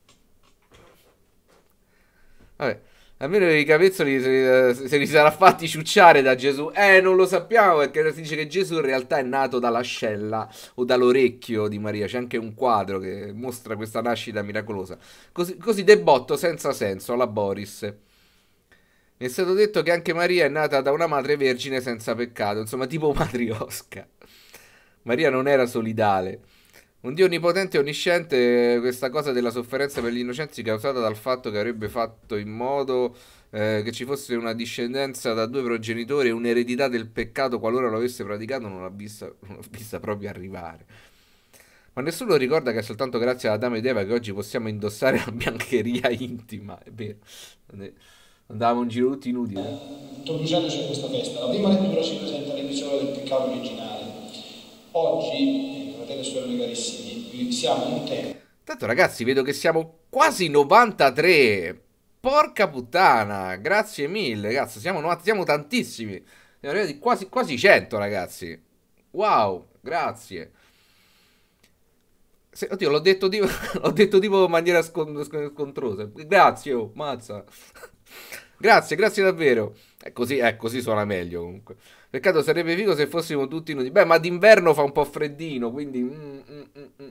Vabbè. Almeno i capezzoli eh, se, li sarà fatti ciucciare da Gesù. Eh, non lo sappiamo perché si dice che Gesù in realtà è nato dall'ascella o dall'orecchio di Maria. C'è anche un quadro che mostra questa nascita miracolosa. Così, così debotto, senza senso, alla Boris. Mi è stato detto che anche Maria è nata da una madre vergine senza peccato, insomma, tipo matriosca. Maria non era solidale. Un Dio onnipotente e onnisciente, questa cosa della sofferenza per gli innocenti causata dal fatto che avrebbe fatto in modo eh, che ci fosse una discendenza da due progenitori e un'eredità del peccato qualora lo avesse praticato, non l'ha vista, non vista proprio arrivare. Ma nessuno ricorda che è soltanto grazie ad Adamo ed Eva che oggi possiamo indossare la biancheria intima. È vero, andavamo in giro tutti inutili. Eh, Torduciandoci a questa festa, la prima lettura ci presenta l'episodio del peccato originale. Oggi fratello e sorella Garissini, siamo un tempo. Tanto ragazzi, vedo che siamo quasi 93. Porca puttana, grazie mille, ragazzi, siamo, siamo tantissimi. Siamo arrivati quasi, quasi 100, ragazzi. Wow, grazie. Se, oddio, l'ho detto, tipo, l'ho detto tipo in maniera scontrosa. Grazie, oh, mazza. grazie, grazie davvero. È così, è così suona meglio comunque. Peccato, sarebbe figo se fossimo tutti nudi. Beh, ma d'inverno fa un po' freddino, quindi... Mm, mm, mm, mm.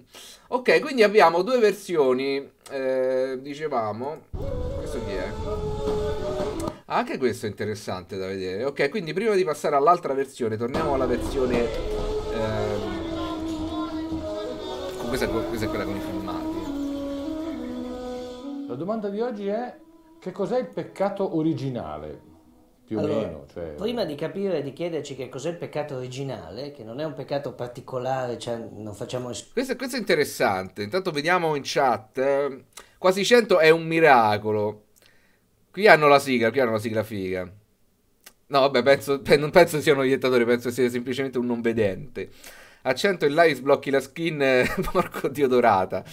Ok, quindi abbiamo due versioni. Eh, dicevamo... Questo chi è? Ah, anche questo è interessante da vedere. Ok, quindi prima di passare all'altra versione, torniamo alla versione... Eh... Questa, questa è quella con i filmati. La domanda di oggi è... Che cos'è il peccato originale? Più allora, o meno. Cioè... Prima di capire e di chiederci che cos'è il peccato originale, che non è un peccato particolare, cioè non facciamo... Questo, questo è interessante, intanto vediamo in chat. Eh, quasi 100 è un miracolo. Qui hanno la sigla, qui hanno la sigla figa. No, vabbè, penso, non penso siano iettatori, penso sia semplicemente un non vedente. Accento 100 in live sblocchi la skin, porco dio dorata.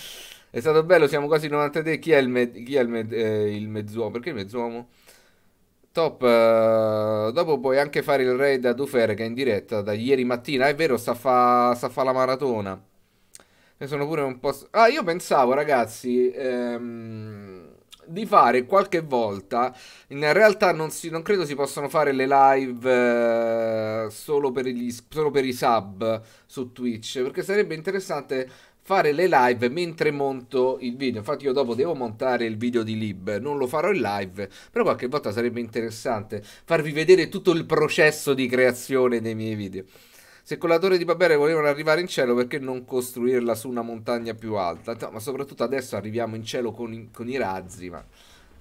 È stato bello, siamo quasi 93. Chi è il, me, chi è il, me, eh, il mezzuomo? Perché il mezzuomo? Top, uh, dopo puoi anche fare il raid a Dufer che è in diretta da ieri mattina, è vero, sta a fa, sta fa la maratona. Ne sono pure un po'... Ah, io pensavo ragazzi... Ehm di fare qualche volta. In realtà non, si, non credo si possano fare le live eh, solo, per gli, solo per i sub su Twitch, perché sarebbe interessante fare le live mentre monto il video. Infatti io dopo devo montare il video di Lib, non lo farò in live, però qualche volta sarebbe interessante farvi vedere tutto il processo di creazione dei miei video. Se con la torre di Babele volevano arrivare in cielo, perché non costruirla su una montagna più alta? No, ma soprattutto adesso arriviamo in cielo con, in, con i razzi, ma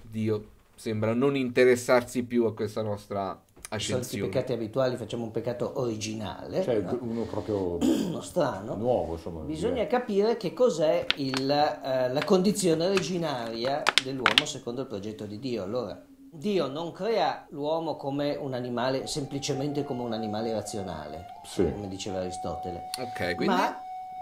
Dio sembra non interessarsi più a questa nostra ascensione. I peccati abituali facciamo un peccato originale. Cioè no? uno proprio uno strano. Nuovo, insomma. Bisogna dire. capire che cos'è il, eh, la condizione originaria dell'uomo secondo il progetto di Dio. Allora, Dio non crea l'uomo come un animale, semplicemente come un animale razionale, sì. come diceva Aristotele. Ok, quindi... Ma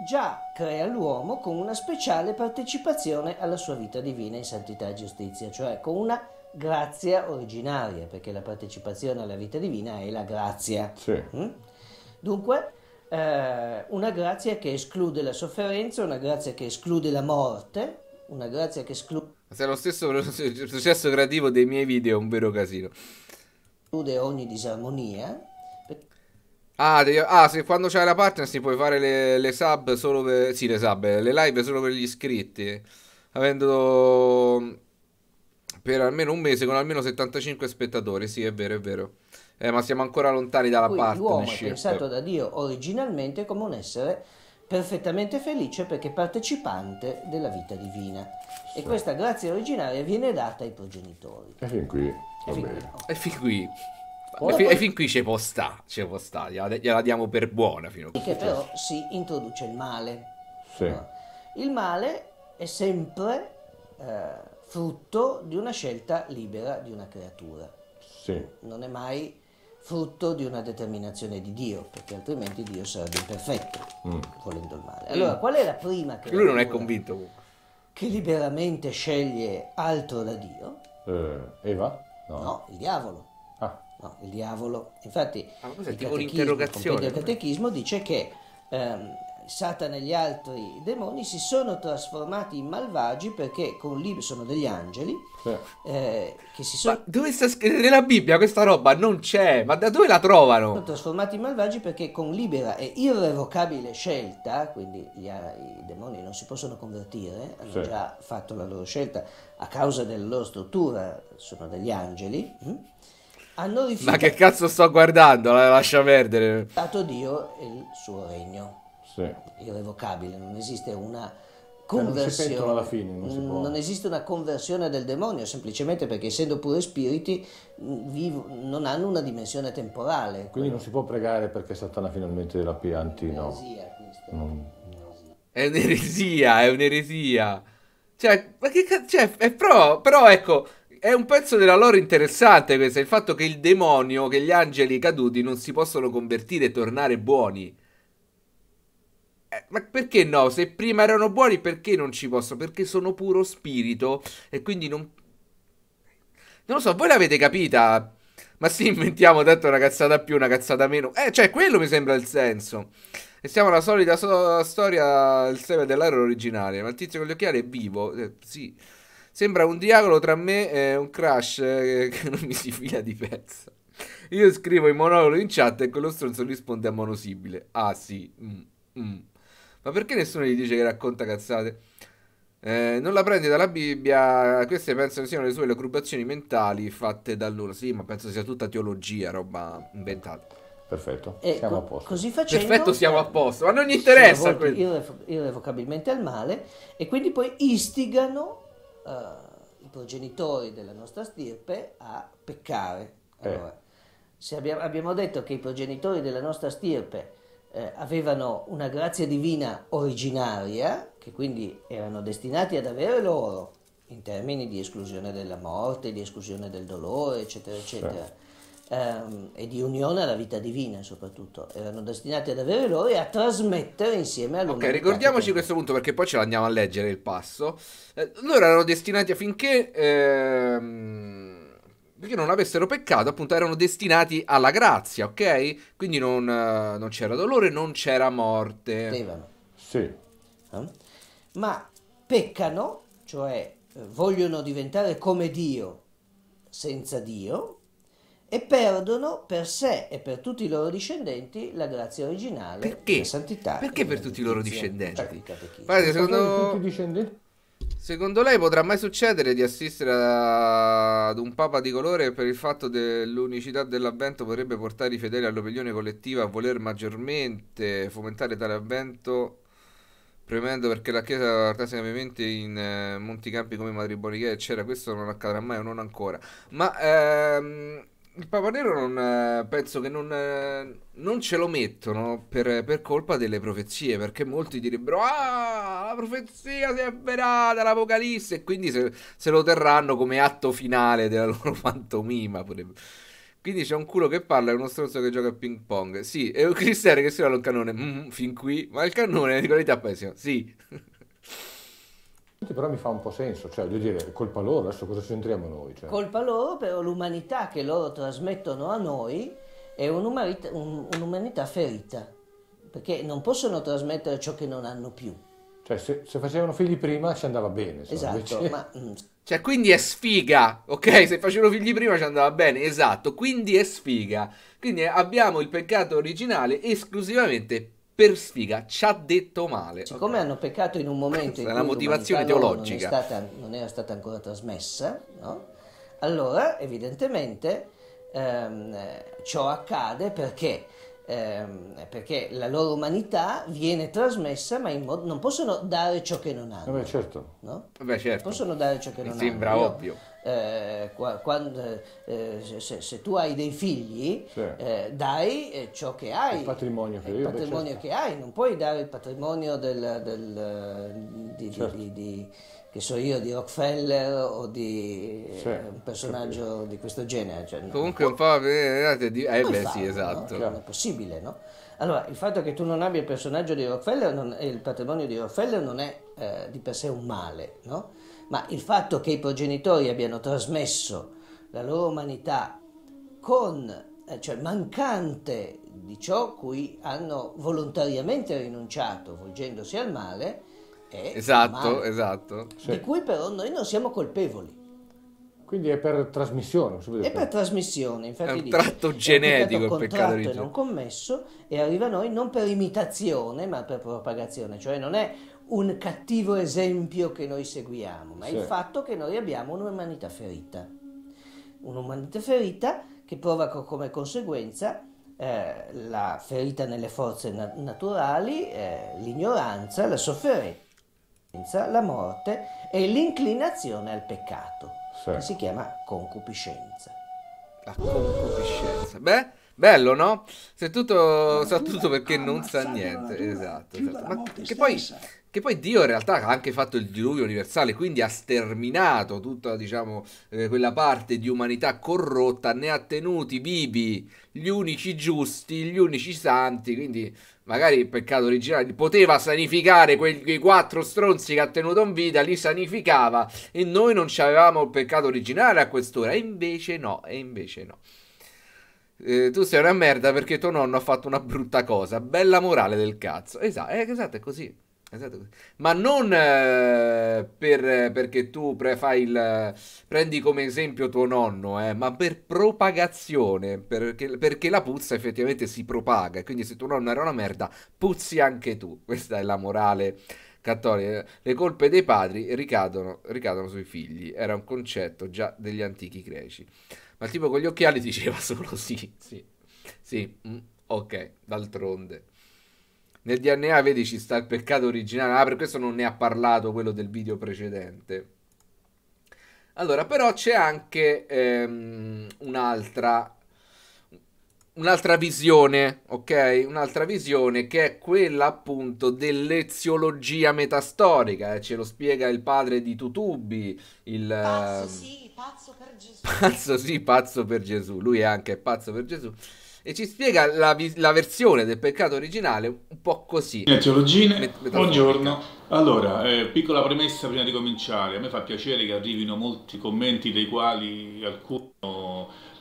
già crea l'uomo con una speciale partecipazione alla sua vita divina in santità e giustizia, cioè con una grazia originaria, perché la partecipazione alla vita divina è la grazia. Sì. Mm? Dunque, eh, una grazia che esclude la sofferenza, una grazia che esclude la morte, una grazia che esclude... Se lo stesso processo creativo dei miei video è un vero casino. Esclude ogni disarmonia. Ah, devi... ah, se quando c'hai la partner si puoi fare le, le sub solo per... Sì, le sub, eh, le live solo per gli iscritti. Avendo per almeno un mese con almeno 75 spettatori. Sì, è vero, è vero. Eh, ma siamo ancora lontani dalla Poi, partnership. L'uomo è pensato da Dio originalmente come un essere perfettamente felice perché partecipante della vita divina. Sì. E questa grazia originaria viene data ai progenitori. E fin qui. E fin qui, e fin qui. e, fin qui ci può stare, ci può stare, gliela, gliela, diamo per buona fino a qui. Che però si introduce il male. Sì. Il male è sempre eh, frutto di una scelta libera di una creatura. Sì. Non è mai frutto di una determinazione di Dio, perché altrimenti Dio sarebbe imperfetto, mm. volendo il male. Allora, mm. qual è la prima creatura? Lui non è convinto. Che liberamente sceglie altro da Dio? Eh, Eva? No. no, il diavolo. Ah. No, il diavolo. Infatti, ah, il, catechismo, il catechismo dice che ehm, Satana e gli altri demoni si sono trasformati in malvagi perché con lì sono degli angeli eh. Eh, che si sono... Ma dove sta scritto nella Bibbia questa roba? Non c'è, ma da dove la trovano? Si Sono trasformati in malvagi perché con libera e irrevocabile scelta, quindi gli, i demoni non si possono convertire, hanno sì. già fatto la loro scelta a causa della loro struttura, sono degli angeli. Mm? Hanno rifiutato... Ma che cazzo sto guardando? Lascia perdere. Dato Dio e il suo regno sì. irrevocabile, non esiste una cioè, conversione. Non, alla fine, non, mm, non, esiste una conversione del demonio, semplicemente perché essendo pure spiriti mm, vivo, non hanno una dimensione temporale. Quindi quello. non si può pregare perché Satana finalmente la pianti, no? È un'eresia, è un'eresia. Cioè, ma che cazzo... Cioè, è pro, però ecco, è un pezzo della lore interessante questo, il fatto che il demonio, che gli angeli caduti non si possono convertire e tornare buoni. Eh, ma perché no? Se prima erano buoni, perché non ci posso? Perché sono puro spirito e quindi non... Non lo so, voi l'avete capita? Ma sì, inventiamo tanto una cazzata più, una cazzata meno. Eh, cioè, quello mi sembra il senso. E siamo alla solita so storia, il seme dell'aereo originale. Ma il tizio con gli occhiali è vivo. Eh, sì. Sembra un dialogo tra me e un crush eh, che non mi si fila di pezza. Io scrivo i monologhi in chat e quello stronzo risponde a monosibile. Ah sì. Mm, mm. Ma perché nessuno gli dice che racconta cazzate? Eh, non la prendi dalla Bibbia, queste pensano siano le sue elucubrazioni mentali fatte da nulla. Sì, ma penso sia tutta teologia, roba inventata. Perfetto, e eh, siamo co- a posto. Così facendo, Perfetto, siamo a posto, ma non gli interessa. Irrevoc- irrevocabilmente al male, e quindi poi istigano uh, i progenitori della nostra stirpe a peccare. Eh. Allora, eh. se abbiamo, abbiamo detto che i progenitori della nostra stirpe eh, avevano una grazia divina originaria, che quindi erano destinati ad avere loro, in termini di esclusione della morte, di esclusione del dolore, eccetera, eccetera, sì. um, e di unione alla vita divina soprattutto, erano destinati ad avere loro e a trasmettere insieme a loro Ok, ricordiamoci questo punto perché poi ce l'andiamo a leggere il passo. Eh, loro erano destinati affinché... Ehm perché non avessero peccato, appunto erano destinati alla grazia, ok? Quindi non, eh, non c'era dolore, non c'era morte. Potevano. Sì. Eh? Ma peccano, cioè eh, vogliono diventare come Dio senza Dio e perdono per sé e per tutti i loro discendenti la grazia originale, Perché? la santità. Cioè, perché per tutti i loro discendenti? Cioè, secondo... Per tutti i discendenti Secondo lei potrà mai succedere di assistere ad un papa di colore per il fatto dell'unicità dell'avvento potrebbe portare i fedeli all'opinione collettiva a voler maggiormente fomentare tale avvento premendo perché la chiesa artesana ovviamente in eh, molti campi come Madribonichè eccetera questo non accadrà mai o non ancora ma ehm, il Papa Nero non, eh, penso che non, eh, non ce lo mettono per, per, colpa delle profezie, perché molti direbbero ah, la profezia si è avverata, l'Apocalisse, e quindi se, se, lo terranno come atto finale della loro fantomima. Potrebbe. Quindi c'è un culo che parla e uno stronzo che gioca a ping pong. Sì, e un cristiano che si va al cannone, mm, fin qui, ma il cannone è di qualità pessima, sì. Però mi fa un po' senso, cioè voglio dire, colpa loro, adesso cosa c'entriamo noi? Cioè? Colpa loro, però l'umanità che loro trasmettono a noi è un'umanità, un, un'umanità ferita, perché non possono trasmettere ciò che non hanno più. Cioè se, se facevano figli prima ci andava bene. Insomma, esatto, invece... ma... Mm, cioè quindi è sfiga, ok? Se facevano figli prima ci andava bene, esatto, quindi è sfiga. Quindi abbiamo il peccato originale esclusivamente per sfiga ci ha detto male. Siccome okay. hanno peccato in un momento in cui la motivazione teologica non, stata, non, era stata ancora trasmessa, no? allora evidentemente ehm, ciò accade perché, ehm, perché, la loro umanità viene trasmessa, ma mod- non possono dare ciò che non hanno. Vabbè, eh certo. No? Vabbè, eh certo. Non possono dare ciò che Mi non hanno. Mi sembra ovvio. Io, eh, quando, eh, se, se, tu hai dei figli, sì. eh, dai eh, ciò che hai. Il patrimonio, che, eh, io, patrimonio certo. che, hai, non puoi dare il patrimonio del, del, di, certo. di, di, che so io, di Rockefeller o di eh, sì, un personaggio certo. di questo genere. Cioè, Comunque un po' di... Eh, beh, farlo, sì, esatto. No? Non è possibile, no? Allora, il fatto che tu non abbia il personaggio di Rockefeller e il patrimonio di Rockefeller non è di per sé un male, no? ma il fatto che i progenitori abbiano trasmesso la loro umanità con eh, cioè mancante di ciò cui hanno volontariamente rinunciato volgendosi al male è esatto, male, esatto. di cui però noi non siamo colpevoli quindi è per trasmissione è per trasmissione infatti è un tratto genetico il peccato non commesso e arriva a noi non per imitazione ma per propagazione cioè non è un cattivo esempio che noi seguiamo, ma sì. il fatto che noi abbiamo un'umanità ferita. Un'umanità ferita che provoca come conseguenza eh, la ferita nelle forze na naturali, eh, l'ignoranza, la sofferenza, la morte e l'inclinazione al peccato, sì. che si chiama concupiscenza. La concupiscenza. Beh, bello, no? Se tutto, sa tutto perché ah, non sa niente. Esatto. esatto. Ma che poi che poi Dio in realtà ha anche fatto il diluvio universale, quindi ha sterminato tutta diciamo, eh, quella parte di umanità corrotta, ne ha tenuti vivi gli unici giusti, gli unici santi, quindi magari il peccato originale poteva sanificare quei, quei quattro stronzi che ha tenuto in vita, li sanificava e noi non ci avevamo il peccato originale a quest'ora, e invece no, e invece no. Eh, tu sei una merda perché tuo nonno ha fatto una brutta cosa, bella morale del cazzo. Esatto, esatto è così. Esatto. Ma non eh, per, perché tu prefai il, prendi come esempio tuo nonno, eh, ma per propagazione, perché, perché, la puzza effettivamente si propaga. Quindi se tuo nonno era una merda, puzzi anche tu. Questa è la morale cattolica. Le colpe dei padri ricadono, ricadono sui figli. Era un concetto già degli antichi greci. Ma il tipo con gli occhiali diceva solo sì, sì, sì, mm, ok, d'altronde. Nel DNA, vedi, ci sta il peccato originale. Ah, per questo non ne ha parlato quello del video precedente. Allora, però c'è anche ehm, un'altra un'altra visione, ok? Un'altra visione che è quella appunto dell'eziologia metastorica, eh? ce lo spiega il padre di Tutubi, il pazzo ehm, sì, pazzo per Gesù. Pazzo sì, pazzo per Gesù, lui è anche pazzo per Gesù e ci spiega la, la versione del peccato originale un po' così. Teologine, Met- buongiorno. Allora, eh, piccola premessa prima di cominciare, a me fa piacere che arrivino molti commenti dei quali alcuni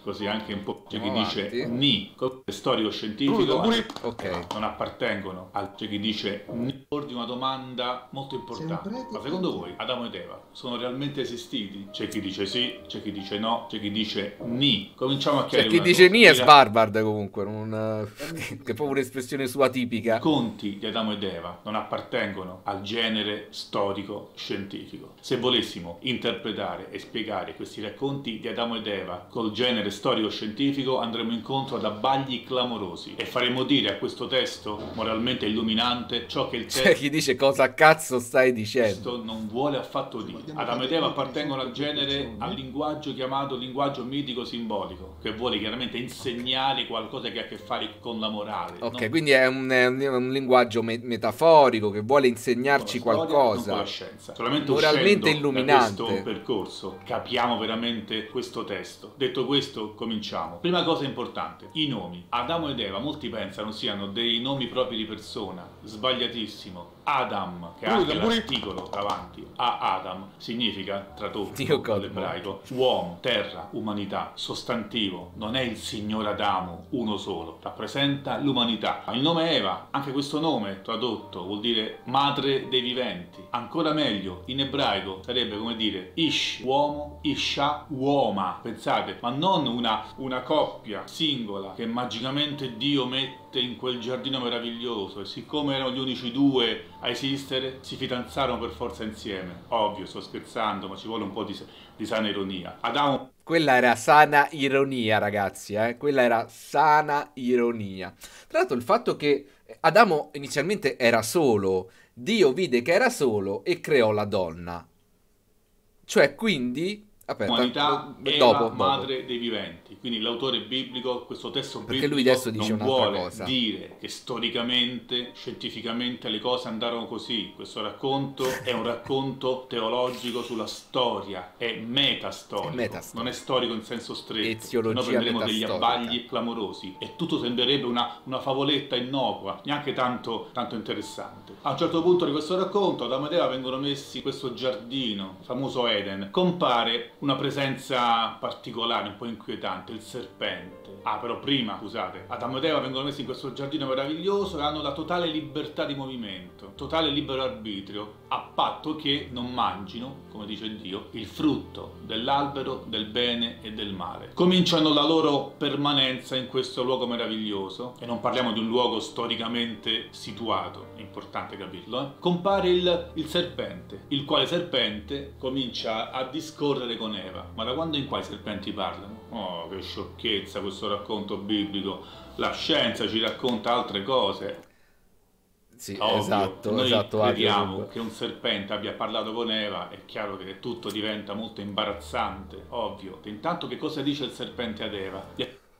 così anche un po' c'è chi avanti. dice ni, storico scientifico, eh, okay. Eh, non appartengono al c'è chi dice ni. Ordi una domanda molto importante. Ma secondo voi Adamo ed Eva sono realmente esistiti? C'è chi dice sì, c'è chi dice no, c'è chi dice ni. Cominciamo a chiarire. C'è chi dice cosa. ni è sbarbarda comunque, eh, una... che è proprio un'espressione sua tipica. I conti di Adamo ed Eva non appartengono al genere storico scientifico. Se volessimo interpretare e spiegare questi racconti di Adamo ed Eva col genere storico-scientifico andremo incontro ad abbagli clamorosi e faremo dire a questo testo moralmente illuminante ciò che il cioè, testo... Cioè, chi dice cosa cazzo stai dicendo? non vuole affatto dire. Ad Amedeo appartengono al genere, al linguaggio chiamato linguaggio mitico-simbolico, che vuole chiaramente insegnare qualcosa che ha a che fare con la morale. Ok, non... quindi è un, è un linguaggio me metaforico che vuole insegnarci qualcosa. la scienza. Solamente moralmente illuminante. Da questo percorso capiamo veramente questo testo. Detto questo, cominciamo. Prima cosa importante, i nomi. Adamo ed Eva, molti pensano siano dei nomi propri di persona, sbagliatissimo. Adam, che ha anche l'articolo davanti, a Adam, significa, tradotto dall'ebraico, uomo, terra, umanità, sostantivo, non è il signor Adamo, uno solo, rappresenta l'umanità. Il nome Eva, anche questo nome tradotto vuol dire madre dei viventi, ancora meglio, in ebraico sarebbe come dire Ish, uomo, Isha, uoma, pensate, ma non una, una coppia singola che magicamente Dio mette in quel giardino meraviglioso e siccome erano gli unici due a esistere si fidanzarono per forza insieme. Ovvio, sto scherzando, ma ci vuole un po' di, di sana ironia. Adamo quella era sana ironia, ragazzi, eh? quella era sana ironia. Tra l'altro il fatto che Adamo inizialmente era solo, Dio vide che era solo e creò la donna. Cioè, quindi Aperta, umanità dopo, Eva, dopo. madre dei viventi. Quindi l'autore biblico, questo testo biblico lui adesso dice non vuole cosa. dire che storicamente, scientificamente le cose andarono così. Questo racconto è un racconto teologico sulla storia, è metastorico, metastorico. non è storico in senso stretto. Eziologia Noi prenderemo degli abbagli clamorosi e tutto sembrerebbe una, una favoletta innocua, neanche tanto, tanto, interessante. A un certo punto di questo racconto, ad Amadea vengono messi questo giardino, famoso Eden, compare una presenza particolare, un po' inquietante, il serpente. Ah, però prima, scusate, Adamo ed Eva vengono messi in questo giardino meraviglioso e hanno la totale libertà di movimento, totale libero arbitrio, a patto che non mangino, come dice Dio, il frutto dell'albero del bene e del male. Cominciano la loro permanenza in questo luogo meraviglioso, e non parliamo di un luogo storicamente situato, è importante capirlo, eh? compare il, il, serpente, il quale serpente comincia a discorrere con Eva. Ma da quando in qua i serpenti parlano? Oh, che sciocchezza questo racconto biblico! La scienza ci racconta altre cose. Sì, Ovvio. esatto, Noi esatto, crediamo che un serpente abbia parlato con Eva, è chiaro che tutto diventa molto imbarazzante, ovvio. Intanto che cosa dice il serpente ad Eva?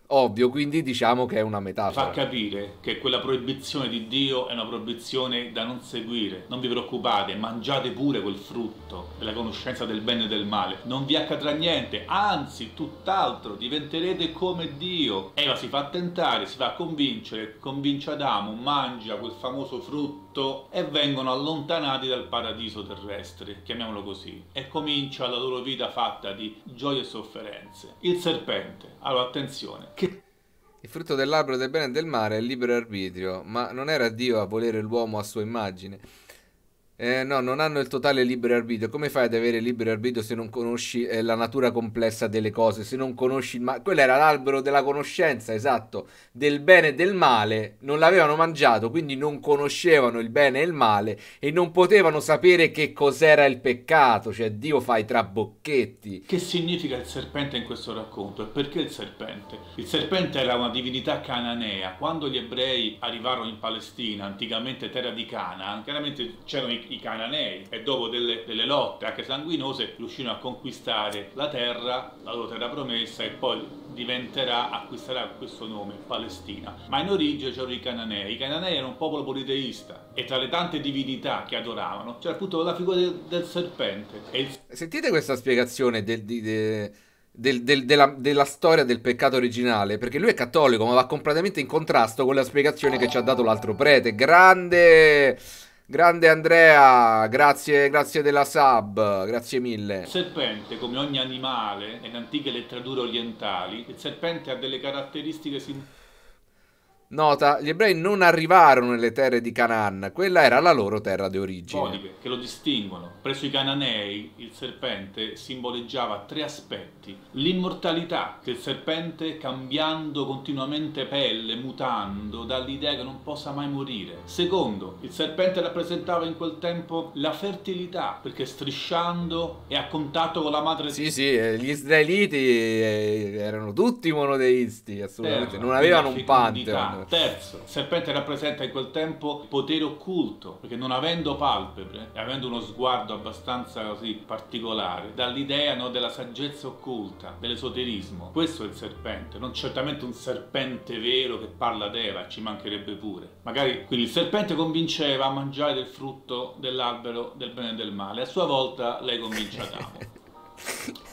Ovvio, quindi diciamo che è una metafora. Fa capire che quella proibizione di Dio è una proibizione da non seguire. Non vi preoccupate, mangiate pure quel frutto della conoscenza del bene e del male. Non vi accadrà niente, anzi, tutt'altro, diventerete come Dio. Eva si fa tentare, si fa convincere, convince Adamo, mangia quel famoso frutto tutto e vengono allontanati dal paradiso terrestre, chiamiamolo così, e comincia la loro vita fatta di gioie e sofferenze. Il serpente, allora attenzione, che il frutto dell'albero del bene e del male è il libero arbitrio, ma non era Dio a volere l'uomo a sua immagine. Eh, no, non hanno il totale libero arbitrio. Come fai ad avere libero arbitrio se non conosci eh, la natura complessa delle cose? Se non conosci il male. Quello era l'albero della conoscenza, esatto. Del bene e del male. Non l'avevano mangiato, quindi non conoscevano il bene e il male e non potevano sapere che cos'era il peccato. Cioè, Dio fa i trabocchetti. Che significa il serpente in questo racconto? E perché il serpente? Il serpente era una divinità cananea. Quando gli ebrei arrivarono in Palestina, anticamente terra di Cana, chiaramente c'erano i i, cananei e dopo delle, delle, lotte anche sanguinose riuscirono a conquistare la terra, la loro terra promessa e poi diventerà, acquisterà questo nome, Palestina. Ma in origine c'erano i cananei. I cananei erano un popolo politeista e tra le tante divinità che adoravano c'era appunto la figura del, del serpente. Il... Sentite questa spiegazione del... Di, de... Del, del, della, della, storia del peccato originale, perché lui è cattolico, ma va completamente in contrasto con la spiegazione che ci ha dato l'altro prete. Grande Grande Andrea, grazie, grazie della sub, grazie mille. Il serpente, come ogni animale, nelle antiche letterature orientali, il serpente ha delle caratteristiche simpatiche. Nota, gli ebrei non arrivarono nelle terre di Canaan, quella era la loro terra di origine. Olive, che lo distinguono. Presso i cananei, il serpente simboleggiava tre aspetti. L'immortalità, che il serpente, cambiando continuamente pelle, mutando, dall'idea che non possa mai morire. Secondo, il serpente rappresentava in quel tempo la fertilità, perché strisciando è a contatto con la madre... Sì, sì, gli israeliti eh, erano tutti monoteisti, assolutamente. Terra, non avevano un pantheon male. Terzo, il serpente rappresenta in quel tempo potere occulto, perché non avendo palpebre e avendo uno sguardo abbastanza così particolare, dall'idea no, della saggezza occulta, dell'esoterismo. Questo è il serpente, non certamente un serpente vero che parla ad Eva, ci mancherebbe pure. Magari quindi il serpente convince Eva a mangiare del frutto dell'albero del bene e del male, a sua volta lei convince Adamo.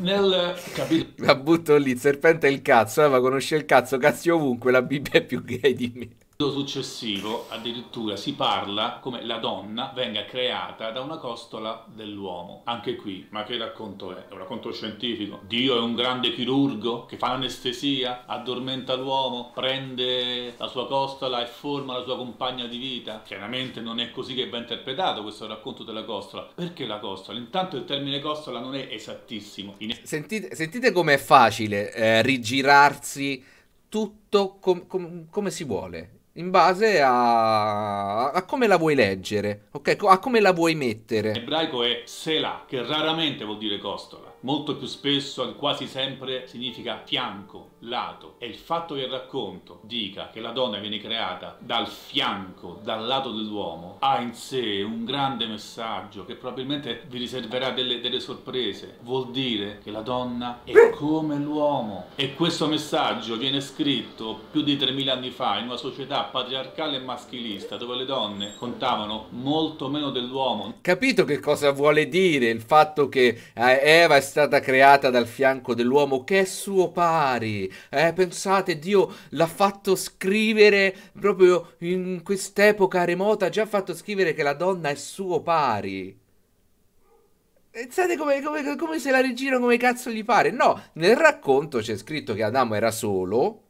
Nel capito La butto lì, serpente è il cazzo, eh, ma conosce il cazzo, cazzi ovunque, la Bibbia è più gay di me successivo addirittura si parla come la donna venga creata da una costola dell'uomo. Anche qui, ma che racconto è? È un racconto scientifico. Dio è un grande chirurgo che fa l'anestesia, addormenta l'uomo, prende la sua costola e forma la sua compagna di vita. Chiaramente non è così che va interpretato questo racconto della costola. Perché la costola? Intanto il termine costola non è esattissimo. In... Sentite, sentite com'è facile eh, rigirarsi tutto com, com, come si vuole in base a, a, come la vuoi leggere, ok? A come la vuoi mettere. L'ebraico è Selah, che raramente vuol dire costola. Molto più spesso, quasi sempre, significa fianco, lato e il fatto che il racconto dica che la donna viene creata dal fianco, dal lato dell'uomo, ha in sé un grande messaggio che probabilmente vi riserverà delle, delle sorprese. Vuol dire che la donna è come l'uomo e questo messaggio viene scritto più di 3000 anni fa in una società patriarcale e maschilista dove le donne contavano molto meno dell'uomo. Capito che cosa vuole dire il fatto che eh, Eva è stata creata dal fianco dell'uomo che è suo pari? Eh, pensate, Dio l'ha fatto scrivere proprio in quest'epoca remota, già fatto scrivere che la donna è suo pari. Pensate eh, come, come, come se la rigirano come cazzo gli pare. No, nel racconto c'è scritto che Adamo era solo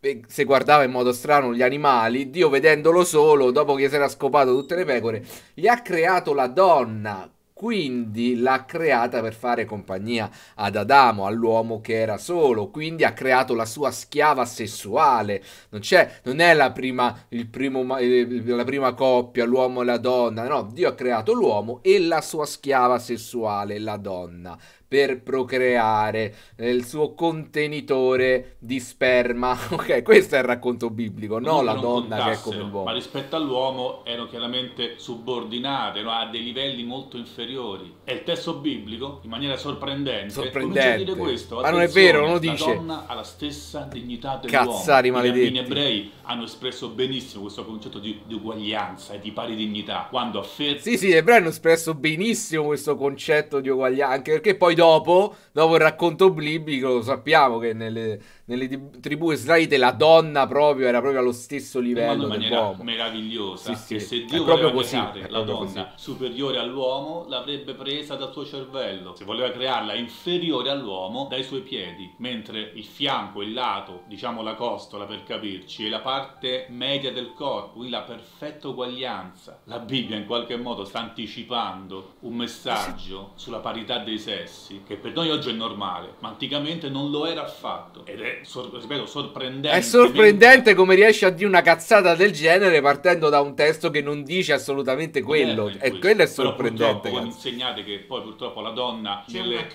E se guardava in modo strano gli animali, Dio vedendolo solo, dopo che si era scopato tutte le pecore, gli ha creato la donna quindi l'ha creata per fare compagnia ad Adamo, all'uomo che era solo, quindi ha creato la sua schiava sessuale. Non, non è la prima, primo, eh, la prima coppia, l'uomo e la donna, no, Dio ha creato l'uomo e la sua schiava sessuale, la donna per procreare, nel suo contenitore di sperma. Ok, questo è il racconto biblico, non no la donna che è come l'uomo. Ma rispetto all'uomo erano chiaramente subordinate no? a dei livelli molto inferiori. E il testo biblico, in maniera sorprendente, sorprendente. a dire questo. Ma non è vero, non lo dice. La donna ha la stessa dignità dell'uomo. Cazzari maledetti. Gli ebrei hanno espresso benissimo questo concetto di, di uguaglianza e di pari dignità. Quando afferma... Sì, sì, gli ebrei hanno espresso benissimo questo concetto di uguaglianza, anche perché poi dopo, dopo il racconto biblico, sappiamo che nelle nelle tribù israelite la donna proprio era proprio allo stesso livello in dell'uomo. meravigliosa. Sì, sì. se Dio voleva così, la donna così. superiore all'uomo, l'avrebbe presa dal suo cervello. Se voleva crearla inferiore all'uomo, dai suoi piedi. Mentre il fianco, il lato, diciamo la costola per capirci, è la parte media del corpo, quindi la perfetta uguaglianza. La Bibbia in qualche modo sta anticipando un messaggio sulla parità dei sessi, che per noi oggi è normale, ma anticamente non lo era affatto. Ed è sor- ripeto, sorprendente. È sorprendente come riesce a dire una cazzata del genere partendo da un testo che non dice assolutamente quello. E eh, quello è sorprendente. Voi insegnate che poi purtroppo la donna C'è nelle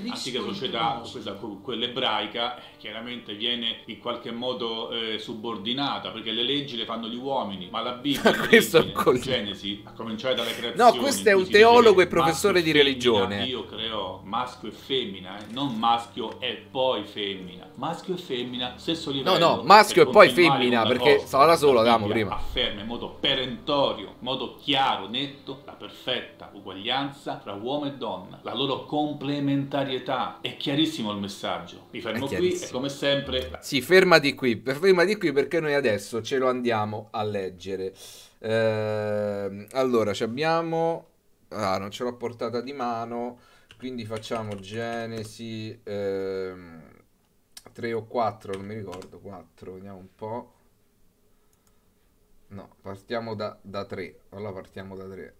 società, quella ebraica, chiaramente viene in qualche modo eh, subordinata, perché le leggi le fanno gli uomini, ma la Bibbia, questo è col... Genesi, a cominciare dalle creazioni... No, questo è un teologo e professore di religione. Dio creò maschio e femmina, eh? non maschio e poi femmina. Maschio e femmina, stesso livello. No, no, maschio e poi femmina, perché cosa, stava da solo, avevamo prima. Afferma in modo perentorio, in modo chiaro, netto, la perfetta uguaglianza tra uomo e donna, la loro complementarietà. È chiarissimo il messaggio. Mi fermo qui e come sempre... Sì, fermati qui, fermati qui perché noi adesso ce lo andiamo a leggere. Eh, allora, ci abbiamo... Ah, non ce l'ho portata di mano, quindi facciamo Genesi... Ehm... 3 o 4, non mi ricordo, 4, vediamo un po'. No, partiamo da, da 3, allora partiamo da 3.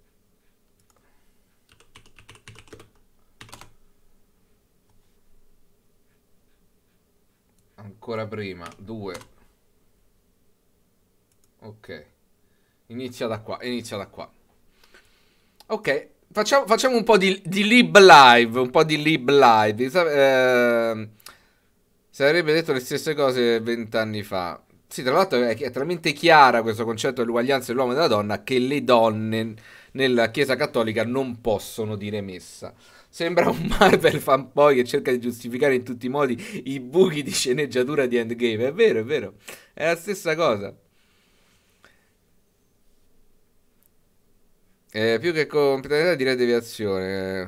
ancora prima 2 ok inizia da qua inizia da qua ok facciamo, facciamo un po' di, di, lib live un po' di lib live eh, sarebbe detto le stesse cose vent'anni fa sì, tra l'altro è, è talmente chiara questo concetto dell'uguaglianza dell'uomo e della donna che le donne nella Chiesa Cattolica non possono dire messa. Sembra un Marvel fanboy che cerca di giustificare in tutti i modi i buchi di sceneggiatura di Endgame. È vero, è vero. È la stessa cosa. Eh, più che completamente direi deviazione.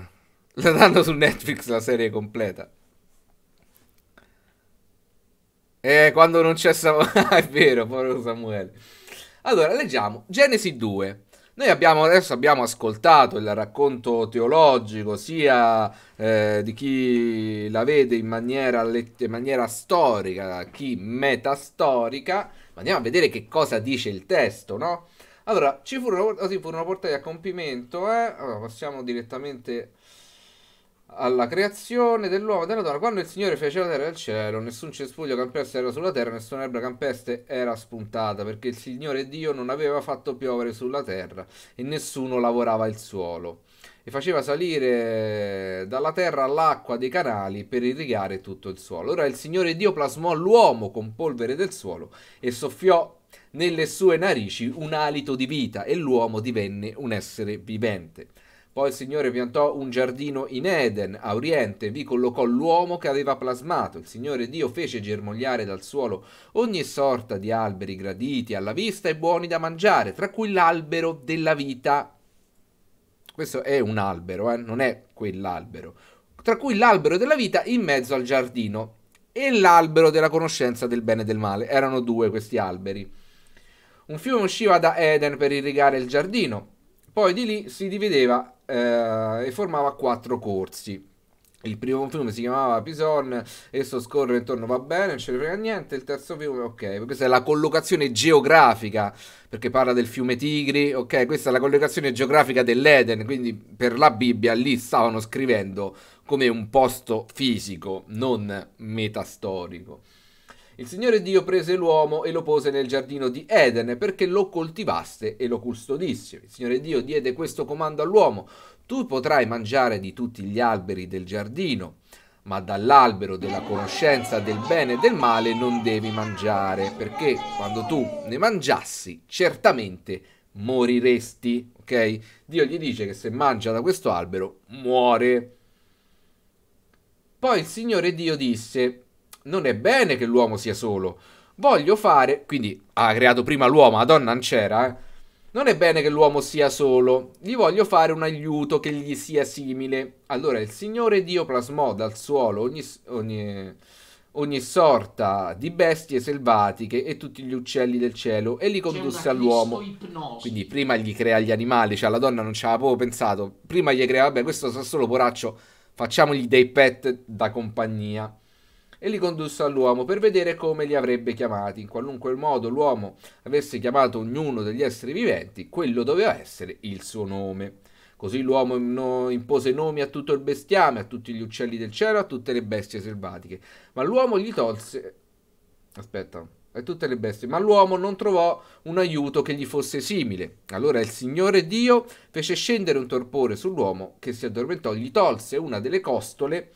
Eh. La danno su Netflix la serie completa. Eh, quando non c'è Samuele. Ah, è vero, povero Samuele. Allora, leggiamo. Genesi 2. Noi abbiamo, adesso abbiamo ascoltato il racconto teologico sia eh, di chi la vede in maniera, in maniera storica, chi metastorica, ma andiamo a vedere che cosa dice il testo, no? Allora, ci furono, si furono portati a compimento, eh? allora, passiamo direttamente alla creazione dell'uomo e della donna, quando il Signore fece la terra e il cielo, nessun cespuglio campestre era sulla terra, nessuna erba campestre era spuntata, perché il Signore Dio non aveva fatto piovere sulla terra e nessuno lavorava il suolo. E faceva salire dalla terra l'acqua dei canali per irrigare tutto il suolo. Ora il Signore Dio plasmò l'uomo con polvere del suolo e soffiò nelle sue narici un alito di vita e l'uomo divenne un essere vivente. Poi il Signore piantò un giardino in Eden, a oriente, vi collocò l'uomo che aveva plasmato. Il Signore Dio fece germogliare dal suolo ogni sorta di alberi graditi alla vista e buoni da mangiare, tra cui l'albero della vita. Questo è un albero, eh? non è quell'albero. Tra cui l'albero della vita in mezzo al giardino e l'albero della conoscenza del bene e del male. Erano due questi alberi. Un fiume usciva da Eden per irrigare il giardino. Poi di lì si divideva eh, e formava quattro corsi. Il primo fiume si chiamava Pison, esso scorre intorno, va bene, non ce ne frega niente. Il terzo fiume, ok, questa è la collocazione geografica, perché parla del fiume Tigri, ok, questa è la collocazione geografica dell'Eden, quindi per la Bibbia lì stavano scrivendo come un posto fisico, non metastorico. Il Signore Dio prese l'uomo e lo pose nel giardino di Eden perché lo coltivasse e lo custodisse. Il Signore Dio diede questo comando all'uomo: Tu potrai mangiare di tutti gli alberi del giardino, ma dall'albero della conoscenza del bene e del male non devi mangiare, perché quando tu ne mangiassi, certamente moriresti. Ok? Dio gli dice che se mangia da questo albero, muore. Poi il Signore Dio disse: non è bene che l'uomo sia solo. Voglio fare, quindi ha creato prima l'uomo, la donna non c'era, eh. Non è bene che l'uomo sia solo, gli voglio fare un aiuto che gli sia simile. Allora il Signore Dio plasmò dal suolo ogni, ogni, ogni sorta di bestie selvatiche e tutti gli uccelli del cielo e li condusse all'uomo. Quindi prima gli crea gli animali, cioè la donna non ci aveva proprio pensato, prima gli crea, vabbè questo sa solo poraccio, facciamogli dei pet da compagnia e li condusse all'uomo per vedere come li avrebbe chiamati. In qualunque modo l'uomo avesse chiamato ognuno degli esseri viventi, quello doveva essere il suo nome. Così l'uomo impose nomi a tutto il bestiame, a tutti gli uccelli del cielo, a tutte le bestie selvatiche. Ma l'uomo gli tolse... Aspetta, a tutte le bestie, ma l'uomo non trovò un aiuto che gli fosse simile. Allora il Signore Dio fece scendere un torpore sull'uomo che si addormentò, gli tolse una delle costole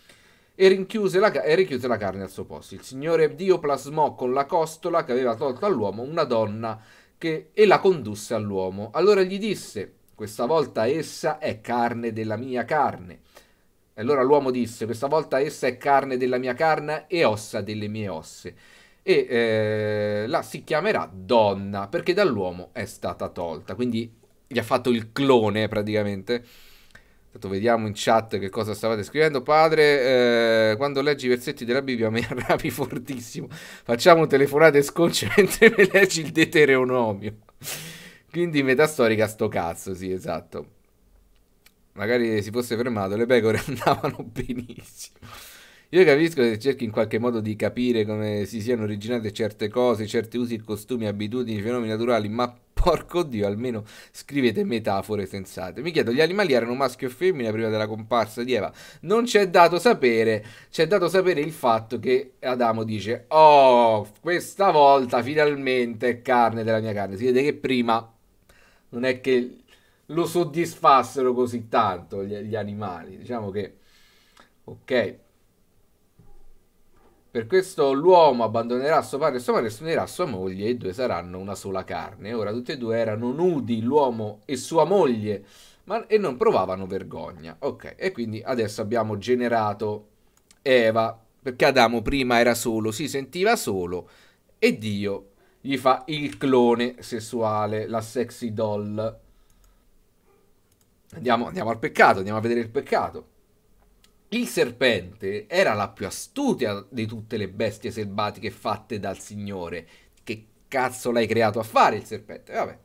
e rinchiuse, la, e rinchiuse la carne al suo posto. Il Signore Dio plasmò con la costola che aveva tolto all'uomo una donna che, e la condusse all'uomo. Allora gli disse, questa volta essa è carne della mia carne. E allora l'uomo disse, questa volta essa è carne della mia carne e ossa delle mie osse. E eh, la si chiamerà donna perché dall'uomo è stata tolta. Quindi gli ha fatto il clone praticamente. Intanto vediamo in chat che cosa stavate scrivendo. Padre, eh, quando leggi i versetti della Bibbia mi arrabbi fortissimo. Facciamo telefonate sconce mentre mi leggi il Deuteronomio. Quindi metà storica sto cazzo, sì, esatto. Magari si fosse fermato, le pecore andavano benissimo. Io capisco che cerchi in qualche modo di capire come si siano originate certe cose, certi usi, costumi, abitudini, fenomeni naturali, ma Porco Dio, almeno scrivete metafore sensate. Mi chiedo, gli animali erano maschio e femmina prima della comparsa di Eva? Non c'è dato sapere, c'è dato sapere il fatto che Adamo dice, oh, questa volta finalmente è carne della mia carne. Si vede che prima non è che lo soddisfassero così tanto gli, gli animali. Diciamo che, ok. Per questo l'uomo abbandonerà suo padre e sua madre e si unirà a sua moglie e i due saranno una sola carne. Ora tutti e due erano nudi, l'uomo e sua moglie, ma, e non provavano vergogna. Ok, e quindi adesso abbiamo generato Eva, perché Adamo prima era solo, si sentiva solo e Dio gli fa il clone sessuale, la sexy doll. Andiamo, andiamo al peccato, andiamo a vedere il peccato. Il serpente era la più astuta di tutte le bestie selvatiche fatte dal Signore. Che cazzo l'hai creato a fare il serpente? Vabbè.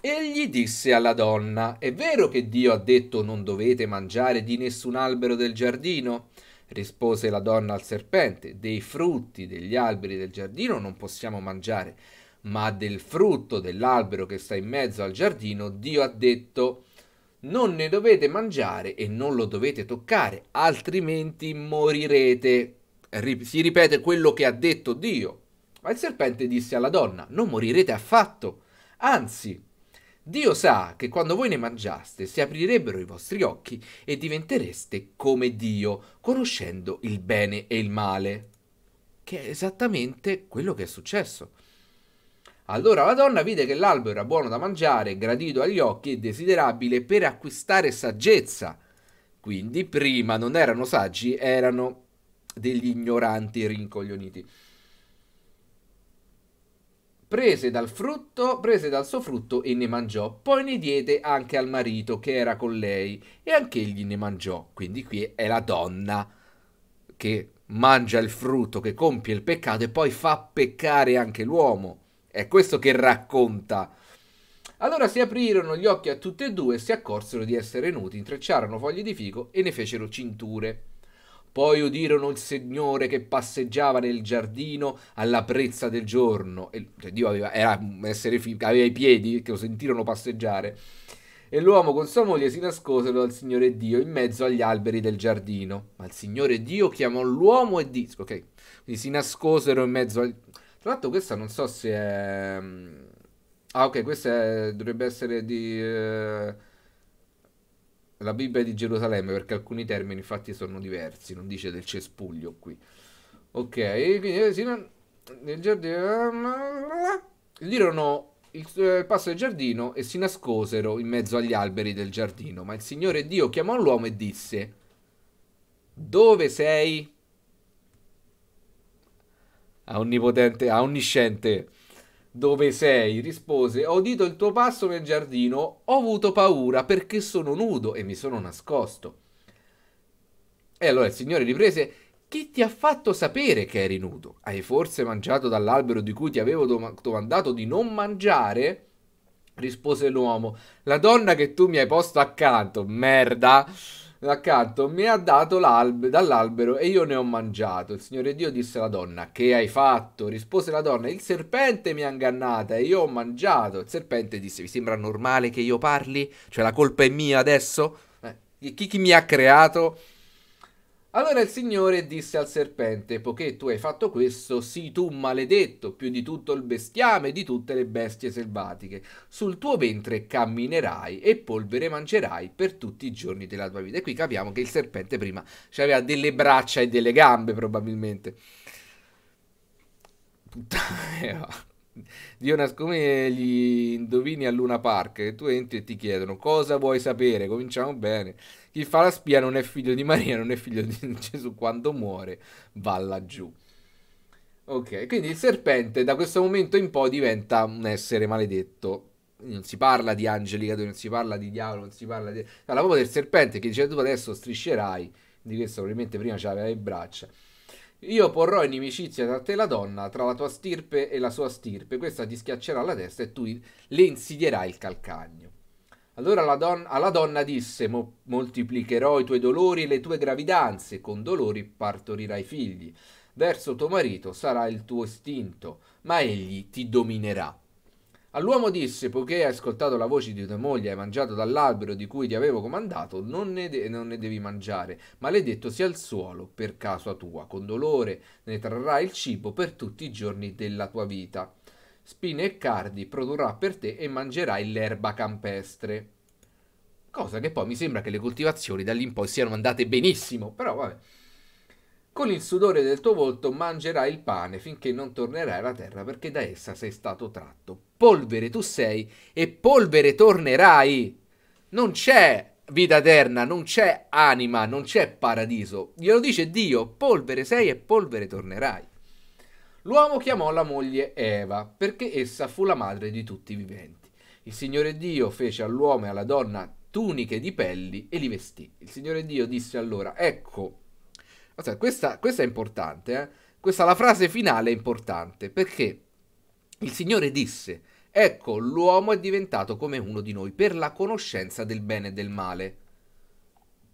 E disse alla donna, è vero che Dio ha detto non dovete mangiare di nessun albero del giardino? Rispose la donna al serpente, dei frutti degli alberi del giardino non possiamo mangiare, ma del frutto dell'albero che sta in mezzo al giardino Dio ha detto non ne dovete mangiare e non lo dovete toccare, altrimenti morirete. Si ripete quello che ha detto Dio. Ma il serpente disse alla donna, non morirete affatto. Anzi, Dio sa che quando voi ne mangiaste si aprirebbero i vostri occhi e diventereste come Dio, conoscendo il bene e il male. Che è esattamente quello che è successo. Allora la donna vide che l'albero era buono da mangiare, gradito agli occhi e desiderabile per acquistare saggezza. Quindi prima non erano saggi, erano degli ignoranti rincoglioniti. Prese dal frutto, prese dal suo frutto e ne mangiò, poi ne diede anche al marito che era con lei e anch'egli ne mangiò. Quindi qui è la donna che mangia il frutto, che compie il peccato e poi fa peccare anche l'uomo. È questo che racconta. Allora si aprirono gli occhi a tutte e due, si accorsero di essere nudi, intrecciarono foglie di fico e ne fecero cinture. Poi udirono il Signore che passeggiava nel giardino alla prezza del giorno. E, cioè, Dio aveva, era, essere, aveva i piedi che lo sentirono passeggiare. E l'uomo con sua moglie si nascosero dal Signore Dio in mezzo agli alberi del giardino. Ma il Signore Dio chiamò l'uomo e disse: Ok, quindi si nascosero in mezzo agli tra l'altro questa non so se è... Mm, ah ok, questa è... dovrebbe essere di... Eh, la Bibbia di Gerusalemme, perché alcuni termini infatti sono diversi, non dice del cespuglio qui. Ok, quindi eh, sino... nel giardino... Ehm, Dirono il, eh, il passo del giardino e si nascosero in mezzo agli alberi del giardino, ma il Signore Dio chiamò l'uomo e disse... Dove sei? onnipotente, a onnisciente, dove sei? rispose, ho udito il tuo passo nel giardino, ho avuto paura perché sono nudo e mi sono nascosto. E allora il Signore riprese, chi ti ha fatto sapere che eri nudo? Hai forse mangiato dall'albero di cui ti avevo domandato di non mangiare? rispose l'uomo, la donna che tu mi hai posto accanto, merda, accanto mi ha dato dall'albero e io ne ho mangiato. Il Signore Dio disse alla donna, che hai fatto? Rispose la donna, il serpente mi ha ingannata e io ho mangiato. Il serpente disse, vi sembra normale che io parli? Cioè la colpa è mia adesso? Eh, chi, chi mi ha creato? Allora il Signore disse al serpente, poiché tu hai fatto questo, sii tu maledetto più di tutto il bestiame e di tutte le bestie selvatiche. Sul tuo ventre camminerai e polvere mangerai per tutti i giorni della tua vita. E qui capiamo che il serpente prima cioè aveva delle braccia e delle gambe probabilmente. Puttana. Dionas, come gli indovini a Luna Park? Tu entri e ti chiedono cosa vuoi sapere? Cominciamo bene. Chi fa la spia non è figlio di Maria, non è figlio di Gesù. Quando muore, va laggiù. Ok, quindi il serpente da questo momento in poi diventa un essere maledetto. Non si parla di angeli, non si parla di diavolo, non si parla di... Parla proprio del serpente che dice tu adesso striscerai. Di questo probabilmente prima ce c'aveva le braccia. Io porrò inimicizia da te la donna, tra la tua stirpe e la sua stirpe, questa ti schiaccerà la testa e tu le insidierai il calcagno. Allora la don- alla donna disse, Mo- moltiplicherò i tuoi dolori e le tue gravidanze, con dolori partorirai figli. Verso tuo marito sarà il tuo istinto, ma egli ti dominerà. All'uomo disse, poiché hai ascoltato la voce di tua moglie, hai mangiato dall'albero di cui ti avevo comandato, non ne, de- non ne devi mangiare, maledetto sia il suolo per causa tua, con dolore ne trarrai il cibo per tutti i giorni della tua vita. Spine e cardi produrrà per te e mangerai l'erba campestre. Cosa che poi mi sembra che le coltivazioni da lì in poi siano andate benissimo, però vabbè. Con il sudore del tuo volto mangerai il pane finché non tornerai alla terra perché da essa sei stato tratto polvere tu sei e polvere tornerai. Non c'è vita eterna, non c'è anima, non c'è paradiso. Glielo dice Dio, polvere sei e polvere tornerai. L'uomo chiamò la moglie Eva, perché essa fu la madre di tutti i viventi. Il Signore Dio fece all'uomo e alla donna tuniche di pelli e li vestì. Il Signore Dio disse allora, ecco, cioè, questa, questa è importante, eh? questa la frase finale è importante, perché il Signore disse, ecco l'uomo è diventato come uno di noi per la conoscenza del bene e del male.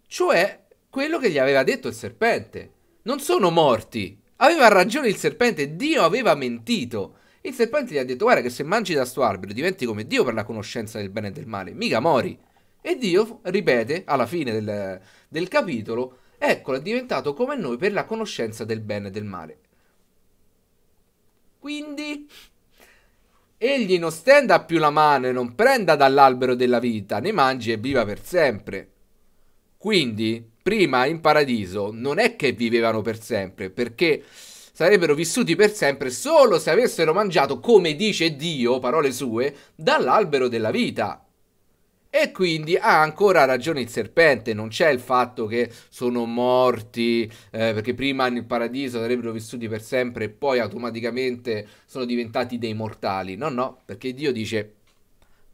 Cioè quello che gli aveva detto il serpente. Non sono morti. Aveva ragione il serpente, Dio aveva mentito. Il serpente gli ha detto, guarda che se mangi da sto albero diventi come Dio per la conoscenza del bene e del male, mica mori. E Dio ripete alla fine del, del capitolo, eccolo è diventato come noi per la conoscenza del bene e del male. Quindi egli non stenda più la mano e non prenda dall'albero della vita, ne mangi e viva per sempre. Quindi, prima in paradiso non è che vivevano per sempre, perché sarebbero vissuti per sempre solo se avessero mangiato, come dice Dio, parole sue, dall'albero della vita. E quindi ha ancora ragione il serpente, non c'è il fatto che sono morti, eh, perché prima nel paradiso sarebbero vissuti per sempre e poi automaticamente sono diventati dei mortali. No, no, perché Dio dice,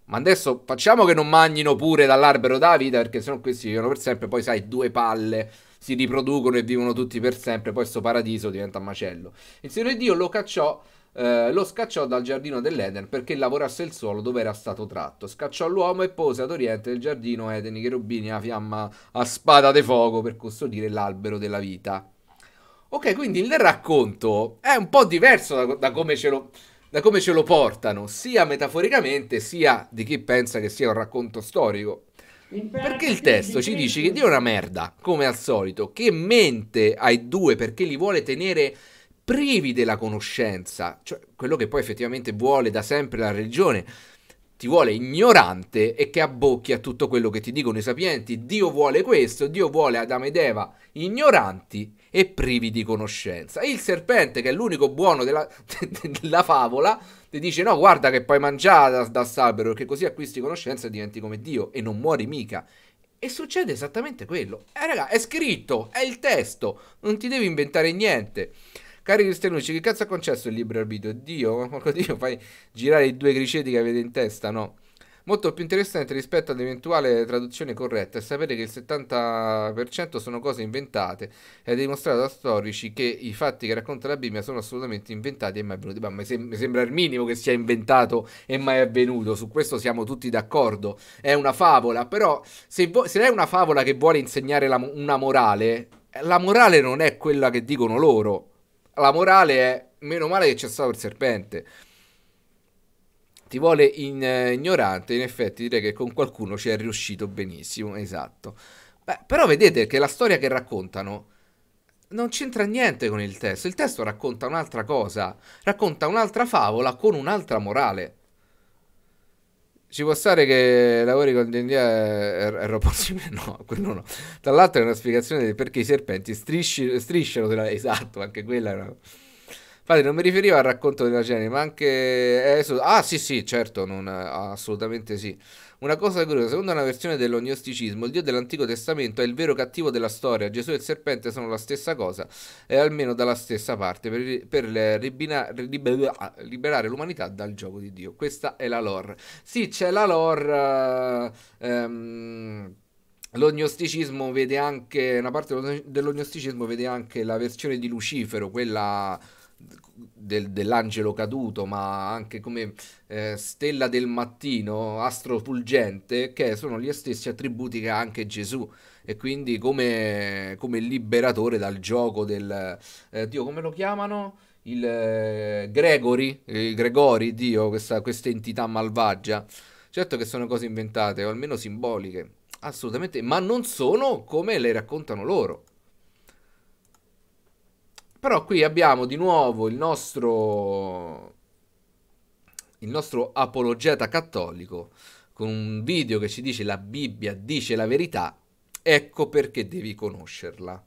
ma adesso facciamo che non mangino pure dall'albero della vita, perché sennò questi vivono per sempre, poi sai, due palle, si riproducono e vivono tutti per sempre, poi questo paradiso diventa un macello. Il Signore Dio lo cacciò eh, lo scacciò dal giardino dell'Eden perché lavorasse il suolo dove era stato tratto. Scacciò l'uomo e pose ad oriente del giardino Eden i cherubini a fiamma a spada de fuoco per custodire l'albero della vita. Ok, quindi il racconto è un po' diverso da, da, come lo, da, come ce lo, portano, sia metaforicamente sia di chi pensa che sia un racconto storico. Perché il testo ci dice che Dio è una merda, come al solito, che mente ai due perché li vuole tenere privi della conoscenza, cioè quello che poi effettivamente vuole da sempre la religione, ti vuole ignorante e che abbocchi a tutto quello che ti dicono i sapienti. Dio vuole questo, Dio vuole Adamo ed Eva ignoranti e privi di conoscenza. E il serpente, che è l'unico buono della, della favola, ti dice no, guarda che puoi mangiare da, da salbero, perché così acquisti conoscenza e diventi come Dio e non muori mica. E succede esattamente quello. Eh raga, è scritto, è il testo, non ti devi inventare niente. Cari Cristianucci, che cazzo ha concesso il libro arbitrio? Dio, Dio, fai girare i due criceti che avete in testa, no? Molto più interessante rispetto all'eventuale traduzione corretta è sapere che il 70% sono cose inventate e è dimostrato da storici che i fatti che racconta la Bibbia sono assolutamente inventati e mai avvenuti. Ma mi, sem sembra il minimo che sia inventato e mai avvenuto, su questo siamo tutti d'accordo. È una favola, però se, se, è una favola che vuole insegnare una morale, la morale non è quella che dicono loro la morale è meno male che c'è stato il serpente. Ti vuole in, eh, ignorante, in effetti direi che con qualcuno ci è riuscito benissimo, esatto. Beh, però vedete che la storia che raccontano non c'entra niente con il testo, il testo racconta un'altra cosa, racconta un'altra favola con un'altra morale. Ci può stare che lavori con D&D aeroporsimile? No, quello no. Tra l'altro è una spiegazione del perché i serpenti strisciano. La... Esatto, anche quella era... Infatti non mi riferivo al racconto della genere, ma anche... Ah sì sì, certo, non... assolutamente sì. Una cosa curiosa, secondo una versione dell'ognosticismo, il Dio dell'Antico Testamento è il vero cattivo della storia, Gesù e il serpente sono la stessa cosa, e almeno dalla stessa parte, per, per ribina, ah, liberare l'umanità dal gioco di Dio. Questa è la lore. Sì, c'è la lore... Eh, ehm, lo vede anche una parte dell'ognosticismo vede anche la versione di Lucifero, quella del, dell'angelo caduto, ma anche come eh, stella del mattino, astro fulgente, che sono gli stessi attributi che ha anche Gesù e quindi come, come liberatore dal gioco del... Eh, Dio, come lo chiamano? Il eh, Gregory, il Gregori, Dio, questa, questa entità malvagia. Certo che sono cose inventate, o almeno simboliche, assolutamente, ma non sono come le raccontano loro. Però qui abbiamo di nuovo il nostro, il nostro apologeta cattolico con un video che ci dice la Bibbia dice la verità, ecco perché devi conoscerla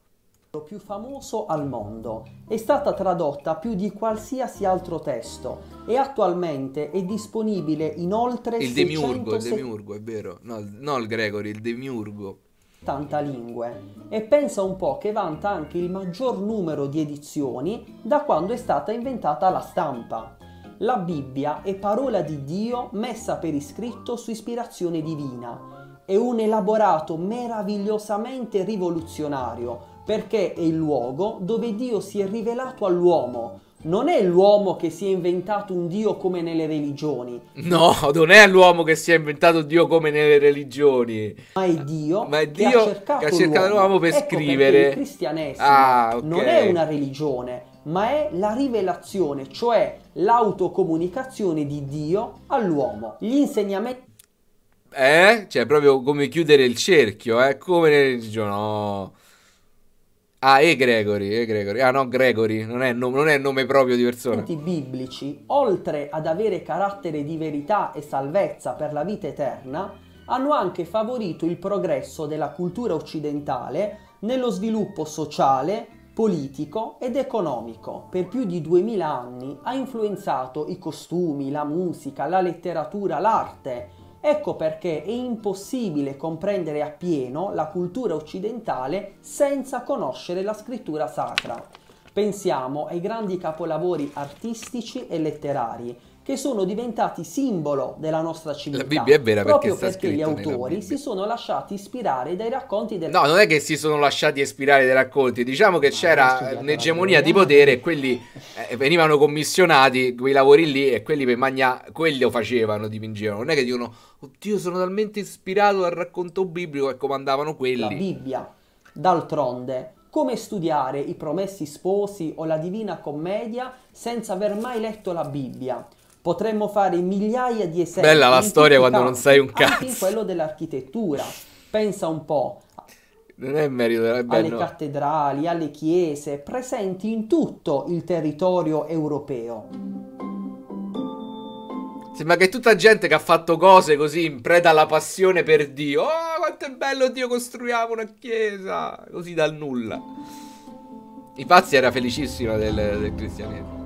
più famoso al mondo. È stata tradotta più di qualsiasi altro testo e attualmente è disponibile in oltre il Demiurgo, 600... il Demiurgo, è vero. No, no il Gregory, il Demiurgo lingue e pensa un po' che vanta anche il maggior numero di edizioni da quando è stata inventata la stampa. La Bibbia è parola di Dio messa per iscritto su ispirazione divina. È un elaborato meravigliosamente rivoluzionario perché è il luogo dove Dio si è rivelato all'uomo, non è l'uomo che si è inventato un dio come nelle religioni. No, non è l'uomo che si è inventato un dio come nelle religioni. Ma è Dio, Ma è dio che, ha cercato, che ha cercato l'uomo, per ecco scrivere. Il cristianesimo ah, okay. non è una religione, ma è la rivelazione, cioè l'autocomunicazione di Dio all'uomo. Gli insegnamenti eh? Cioè, proprio come chiudere il cerchio, eh? Come nelle religioni, no. Ah, e Gregory, e Gregory. Ah no, Gregory, non è, nom- non è nome proprio di persona. I biblici, oltre ad avere carattere di verità e salvezza per la vita eterna, hanno anche favorito il progresso della cultura occidentale nello sviluppo sociale, politico ed economico. Per più di duemila anni ha influenzato i costumi, la musica, la letteratura, l'arte, Ecco perché è impossibile comprendere appieno la cultura occidentale senza conoscere la scrittura sacra. Pensiamo ai grandi capolavori artistici e letterari che sono diventati simbolo della nostra civiltà. La Bibbia è vera proprio perché, perché gli autori si sono lasciati ispirare dai racconti del No, non è che si sono lasciati ispirare dai racconti, diciamo che no, ah, c'era un'egemonia di eh. potere e quelli eh, venivano commissionati quei lavori lì e quelli per magna quelli lo facevano, dipingevano. Non è che dicono "Oddio, sono talmente ispirato al racconto biblico e comandavano quelli". La Bibbia d'altronde come studiare i promessi sposi o la Divina Commedia senza aver mai letto la Bibbia? Potremmo fare migliaia di esempi. Bella la storia quando non sai un cazzo. Anche in quello dell'architettura. Pensa un po'. Non è merito della bella, Alle no. cattedrali, alle chiese, presenti in tutto il territorio europeo. Sembra che tutta gente che ha fatto cose così in preda alla passione per Dio. Oh, quanto è bello Dio, costruiamo una chiesa! Così dal nulla. I pazzi era felicissima del, del cristianesimo.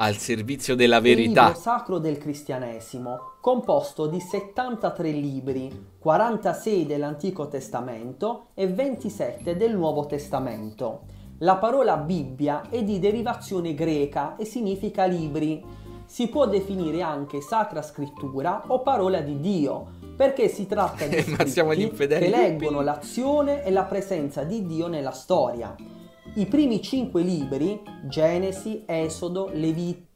al servizio della verità. Il libro sacro del cristianesimo, composto di 73 libri, 46 dell'Antico Testamento e 27 del Nuovo Testamento. La parola Bibbia è di derivazione greca e significa libri. Si può definire anche sacra scrittura o parola di Dio, perché si tratta di eh, scritti che leggono l'azione e la presenza di Dio nella storia i primi cinque libri, Genesi, Esodo, Levit.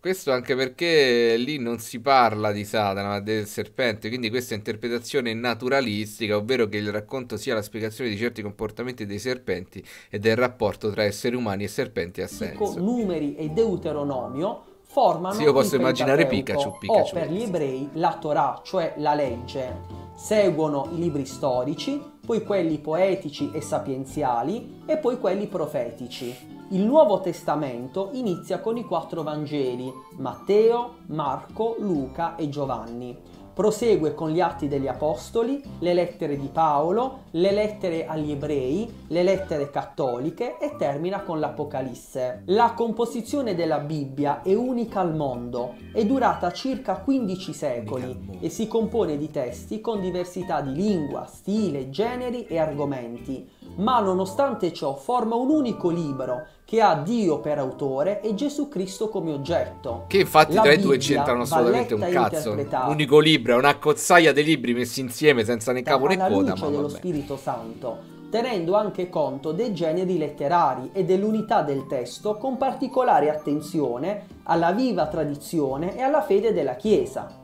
Questo anche perché lì non si parla di Satana, ma del serpente, quindi questa interpretazione naturalistica, ovvero che il racconto sia la spiegazione di certi comportamenti dei serpenti e del rapporto tra esseri umani e serpenti a senso. Numeri e Deuteronomio formano. Sì, io posso immaginare Pikachu, Pikachu. O per gli ebrei la Torah, cioè la legge. Seguono i libri storici, poi quelli poetici e sapienziali e poi quelli profetici. Il Nuovo Testamento inizia con i quattro Vangeli, Matteo, Marco, Luca e Giovanni prosegue con gli atti degli apostoli, le lettere di Paolo, le lettere agli ebrei, le lettere cattoliche e termina con l'Apocalisse. La composizione della Bibbia è unica al mondo, è durata circa 15 secoli e si compone di testi con diversità di lingua, stile, generi e argomenti, ma nonostante ciò forma un unico libro che ha Dio per autore e Gesù Cristo come oggetto. Che infatti tra i due c'entrano assolutamente un cazzo. L'unico libro è una cozzaia di libri messi insieme senza né capo né coda. Luce ma dello Spirito Santo, tenendo anche conto dei generi letterari e dell'unità del testo con particolare attenzione alla viva tradizione e alla fede della Chiesa.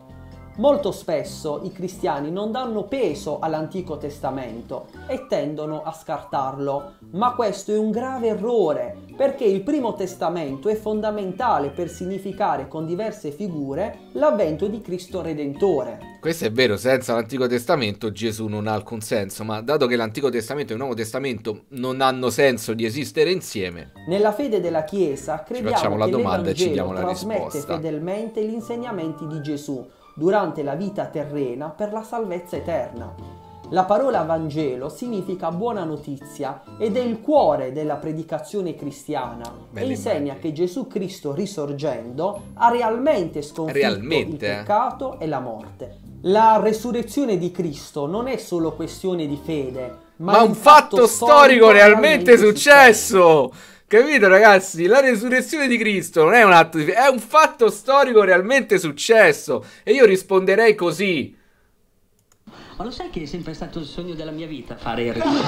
Molto spesso i cristiani non danno peso all'Antico Testamento e tendono a scartarlo, ma questo è un grave errore perché il Primo Testamento è fondamentale per significare con diverse figure l'avvento di Cristo Redentore. Questo è vero, senza l'Antico Testamento Gesù non ha alcun senso, ma dato che l'Antico Testamento e il Nuovo Testamento non hanno senso di esistere insieme. Nella fede della Chiesa crediamo ci facciamo la domanda e ci diamo la risposta. trasmette fedelmente gli insegnamenti di Gesù durante la vita terrena per la salvezza eterna. La parola Vangelo significa buona notizia ed è il cuore della predicazione cristiana Belle e insegna immagini. che Gesù Cristo risorgendo ha realmente sconfitto realmente. il eh? peccato e la morte. La resurrezione di Cristo non è solo questione di fede, ma, ma un fatto, fatto storico, realmente, realmente successo. successo. Capito ragazzi? La resurrezione di Cristo non è un atto di fede, è un fatto storico realmente successo. E io risponderei così. Ma lo sai che è sempre stato il sogno della mia vita fare il ritorno?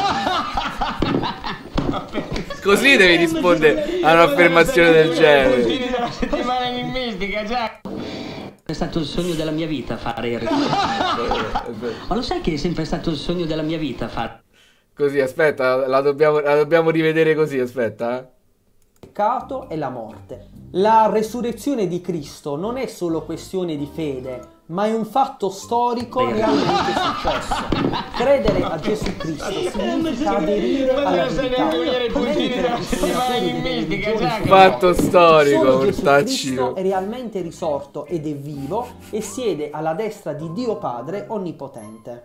Così devi rispondere a un'affermazione del genere. settimana È stato il sogno della mia vita fare il ritorno. Ma lo sai che è sempre stato il sogno della mia vita fare... Così, aspetta, la dobbiamo, la dobbiamo rivedere così, aspetta peccato e la morte. La resurrezione di Cristo non è solo questione di fede, ma è un fatto storico realmente successo. Credere a Gesù Cristo significa aderire alla verità. Un fatto storico, Cristo è realmente risorto ed è vivo e siede alla destra di Dio Padre Onnipotente.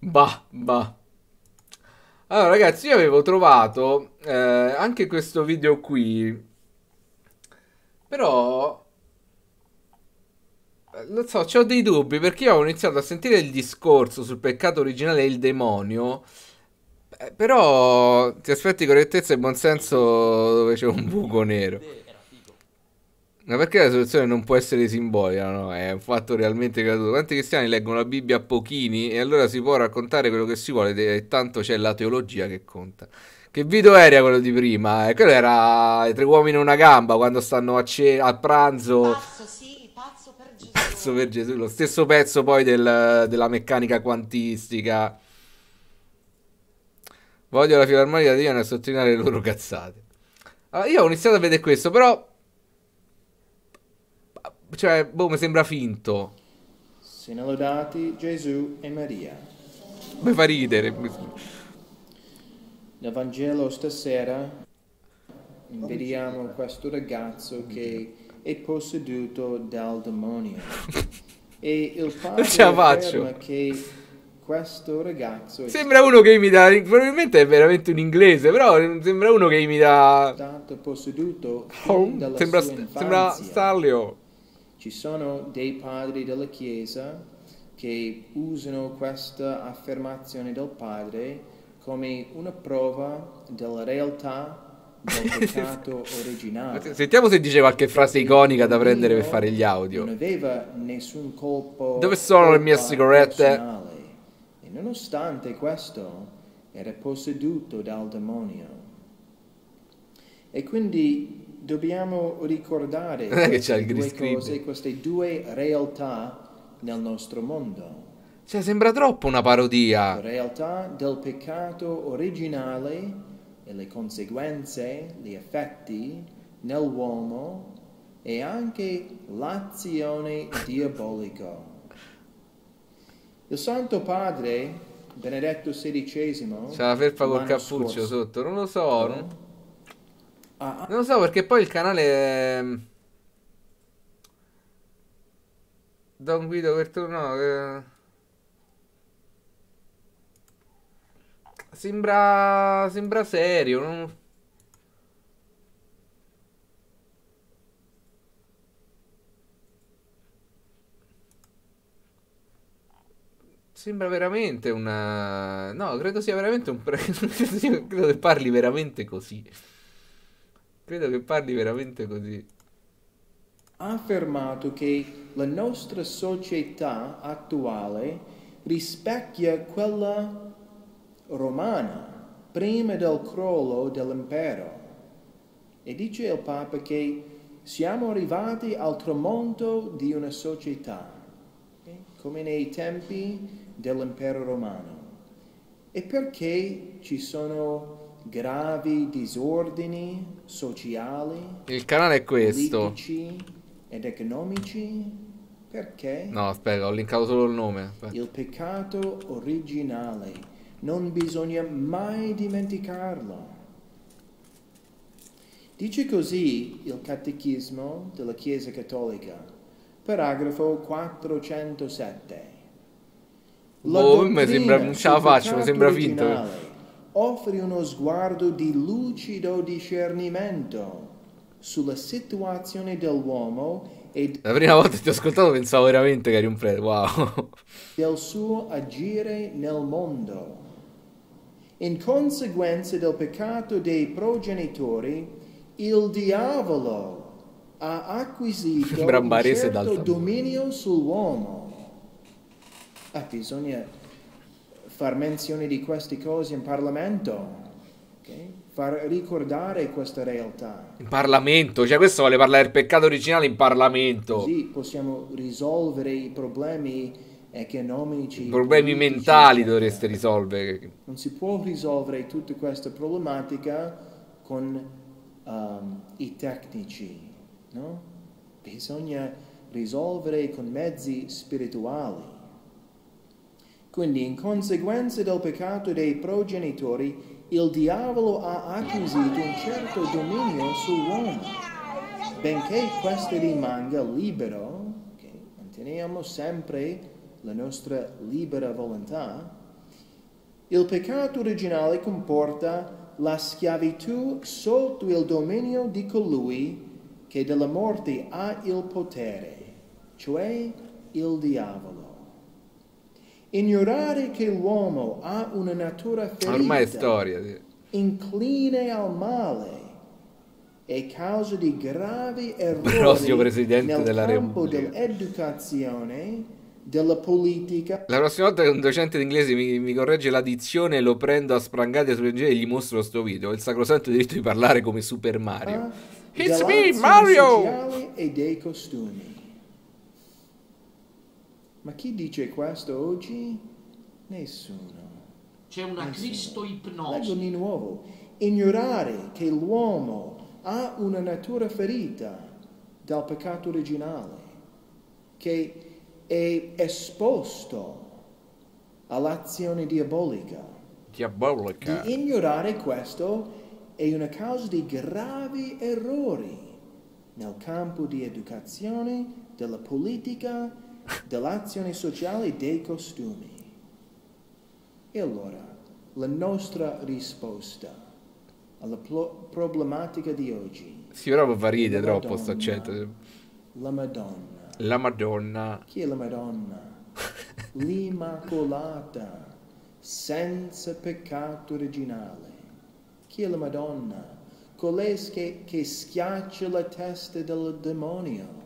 Bah, bah. Allora ragazzi, io avevo trovato eh, anche questo video qui, però eh, non so, ho dei dubbi perché io ho iniziato a sentire il discorso sul peccato originale e il demonio. Eh, però ti aspetti correttezza e buonsenso dove c'è un buco nero. Ma perché la soluzione non può essere simbolica? No? È un fatto realmente creduto. Quanti cristiani leggono la Bibbia a pochini e allora si può raccontare quello che si vuole, e tanto c'è la teologia che conta. Che video era quello di prima? Eh, quello era i tre uomini e una gamba quando stanno a, ce- a pranzo. Pazzo, sì, pazzo per Gesù. Pazzo per Gesù. Lo stesso pezzo poi del, della meccanica quantistica. Voglio la filarmonica di Ian a sottolineare le loro cazzate. Allora, ah, io ho iniziato a vedere questo, però cioè, boh, mi sembra finto. Siano lodati Gesù e Maria. Mi fa ridere. Nel Vangelo stasera vediamo questo ragazzo che è posseduto dal demonio. e il padre non ce la faccio. che questo ragazzo sembra uno che imita probabilmente è veramente un inglese però sembra uno che imita Stato posseduto oh, sembra, sembra Stalio ci sono dei padri della Chiesa che usano questa affermazione del Padre come una prova della realtà del peccato originale. Sentiamo se dice qualche frase iconica da prendere per fare gli audio. Non aveva nessun colpo. Dove sono le mie sigarette? Personale. E nonostante questo, era posseduto dal demonio. E quindi dobbiamo ricordare non è che c'è il due cose, queste due realtà nel nostro mondo. Cioè, sembra troppo una parodia. La realtà del peccato originale e le conseguenze, gli effetti nell'uomo e anche l'azione diabolica. Il Santo Padre, Benedetto XVI, c'è la felpa col cappuccio scorso, sotto, non lo so. No? Non... Ah. Non so perché poi il canale... Ehm, Don Guido Verturno... Eh... Sembra... Sembra serio, non... Sembra veramente una... Eh, no, credo sia veramente un... credo che parli veramente così. Credo che parli veramente così. Ha affermato che la nostra società attuale rispecchia quella romana prima del crollo dell'impero. E dice il Papa che siamo arrivati al tramonto di una società, eh, come nei tempi dell'impero romano. E perché ci sono gravi disordini sociali. Il canale è questo. Ed economici. Perché? No, aspetta, ho linkato solo il nome. Aspetta. Il peccato originale. Non bisogna mai dimenticarlo. Dice così il Catechismo della Chiesa Cattolica, paragrafo 407. Oh, mi sembra, non ce la faccio, mi sembra finto offre uno sguardo di lucido discernimento sulla situazione dell'uomo e la prima volta che ti ho ascoltato pensavo veramente che eri un prete, wow. del suo agire nel mondo. In conseguenza del peccato dei progenitori, il diavolo ha acquisito un certo dominio sull'uomo. Ah, bisogna far menzione di queste cose in Parlamento. Okay? Far ricordare questa realtà. In Parlamento, cioè questo vuole parlare del peccato originale in Parlamento. Sì, possiamo risolvere i problemi economici. I problemi mentali dovreste risolvere. Non si può risolvere tutta questa problematica con um, i tecnici, no? Bisogna risolvere con mezzi spirituali. Quindi in conseguenza del peccato dei progenitori il diavolo ha acquisito un certo dominio sull'uomo. Benché questo rimanga libero, okay, manteniamo sempre la nostra libera volontà, il peccato originale comporta la schiavitù sotto il dominio di colui che della morte ha il potere, cioè il diavolo. Ignorare che l'uomo ha una natura ferita, ormai è storia, sì. incline al male, è causa di gravi errori presidente nel della campo Repubblica. dell'educazione, della politica. La prossima volta che un docente d'inglese mi, mi corregge la dizione, lo prendo a sprangate sulle giri e gli mostro questo video. il sacrosanto diritto di parlare come Super Mario. Ah, It's me, Mario! E dei costumi. Ma chi dice questo oggi? Nessuno. C'è una Nessuno. Cristo ipnosi. Leggo di nuovo. Ignorare che l'uomo ha una natura ferita dal peccato originale, che è esposto all'azione diabolica. Diabolica. Di ignorare questo è una causa di gravi errori nel campo di educazione, della politica, dell'azione sociale e dei costumi. E allora, la nostra risposta alla problematica di oggi. Sì, ora varire troppo sto accento. La Madonna. La Madonna. Chi è la Madonna? L'Immacolata, senza peccato originale. Chi è la Madonna? Colei che, schiaccia la testa del demonio.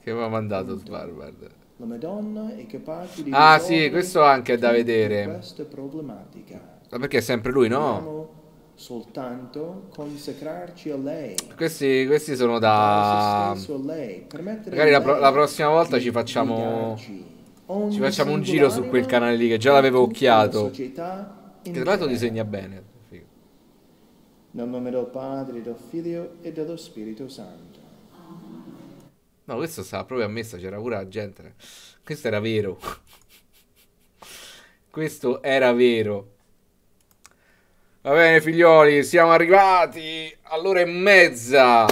Che mi ha mandato Sbar, guarda. La Madonna e capace di... Ah sì, questo anche è da vedere. Questa problematica. Ma perché è sempre lui, no? soltanto consacrarci a lei. Questi, questi sono da... Lei, Magari la, pro la, prossima volta ci facciamo... Ci facciamo un giro su quel canale lì che già l'avevo occhiato. Che tra l'altro disegna bene. Figo. Nel nome del Padre, del Figlio e dello Spirito Santo. No, questo stava proprio a messa, c'era pure la gente. Questo era vero. questo era vero. Va bene, figlioli, siamo arrivati all'ora e mezza.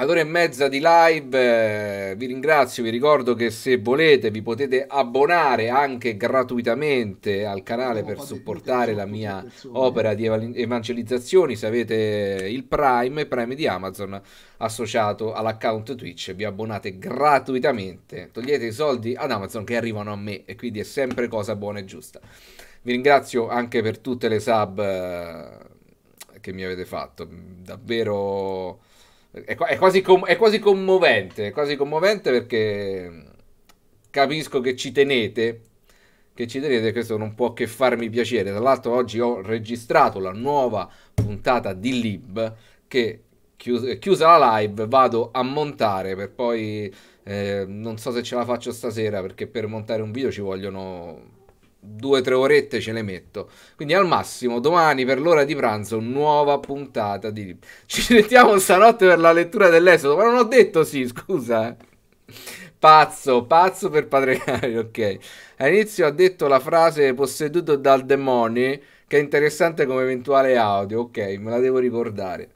All'ora e mezza di live, eh, vi ringrazio, vi ricordo che se volete vi potete abbonare anche gratuitamente al canale per supportare la mia opera di evangelizzazioni Se avete il Prime, Prime di Amazon associato all'account Twitch, vi abbonate gratuitamente, togliete i soldi ad Amazon che arrivano a me e quindi è sempre cosa buona e giusta. Vi ringrazio anche per tutte le sub eh, che mi avete fatto, davvero è, è, quasi com- è, quasi commovente, è quasi commovente perché mm, capisco che ci tenete, che ci tenete, questo non può che farmi piacere. Tra l'altro oggi ho registrato la nuova puntata di Lib che chiusa la live vado a montare per poi... Eh, non so se ce la faccio stasera perché per montare un video ci vogliono due o tre orette ce le metto. Quindi al massimo domani per l'ora di pranzo nuova puntata di... Ci mettiamo stanotte per la lettura dell'esodo, ma non ho detto sì, scusa. Eh. Pazzo, pazzo per Padre Cario, ok. All'inizio ha detto la frase posseduto dal demonio, che è interessante come eventuale audio, ok, me la devo ricordare.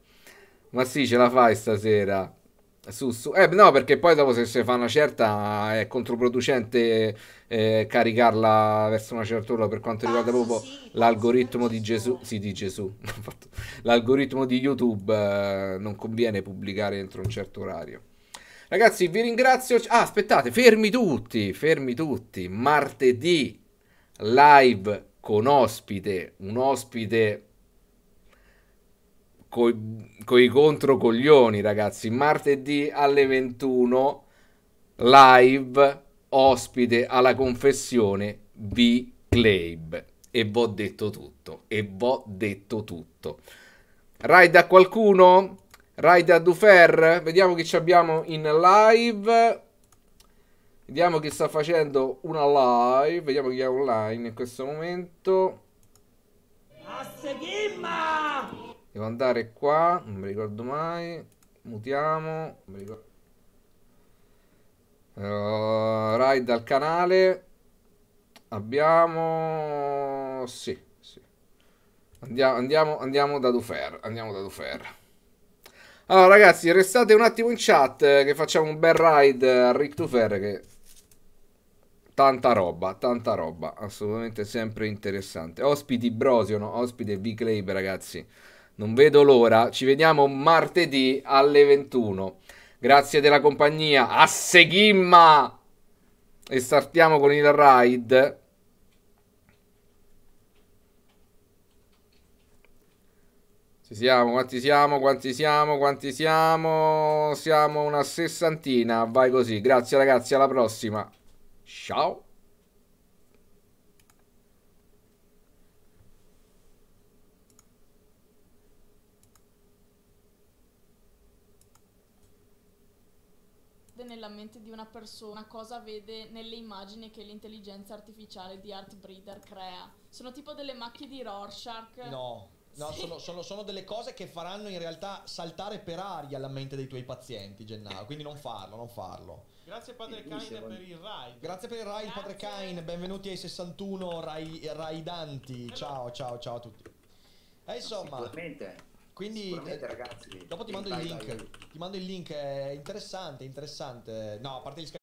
Ma sì, ce la fai stasera. Su, su. Eh, no, perché poi dopo se si fa una certa eh, è controproducente eh, caricarla verso una certa ora per quanto riguarda ah, proprio sì, l'algoritmo di Gesù. Sì, di Gesù. l'algoritmo di YouTube eh, non conviene pubblicare entro un certo orario. Ragazzi, vi ringrazio. Ah, aspettate, fermi tutti, fermi tutti. Martedì live con ospite, un ospite con i controcoglioni, ragazzi. Martedì alle 21, live, ospite alla confessione di Claib. E v'ho detto tutto, e v'ho detto tutto. Ride a qualcuno? Ride a Dufer? Vediamo che ci abbiamo in live. Vediamo chi sta facendo una live. Vediamo chi è online in questo momento. A seguirma! Devo andare qua, non mi ricordo mai. Mutiamo. Ricordo. Uh, eh, raid al canale. Abbiamo... Sì, sì. Andiamo, andiamo, andiamo da Dufer. Andiamo da Dufer. Allora ragazzi, restate un attimo in chat eh, che facciamo un bel ride a Rick Dufer che... Tanta roba, tanta roba, assolutamente sempre interessante. Ospiti Brosio, no? Ospite V-Clave ragazzi. Non vedo l'ora. Ci vediamo martedì alle 21. Grazie della compagnia. A Seghimma! E startiamo con il ride. Ci siamo, quanti siamo, quanti siamo, quanti siamo? Siamo una sessantina, vai così. Grazie ragazzi, alla prossima. Ciao. nella mente di una persona cosa vede nelle immagini che l'intelligenza artificiale di Art Breeder crea. Sono tipo delle macchie di Rorschach. No. No, sì. sono, sono, sono, delle cose che faranno in realtà saltare per aria la mente dei tuoi pazienti, Gennaro. Quindi non farlo, non farlo. Grazie padre Kain eh, per il Rai. Grazie per il Rai, Grazie. padre Kain. Benvenuti ai 61 Rai, Danti. Ciao, ciao, ciao a tutti. E insomma... Sicuramente. Quindi, eh, ragazzi, dopo ti mando, vai, vai. ti mando il link. Ti mando il link, è interessante, interessante. No, a parte gli scherzi.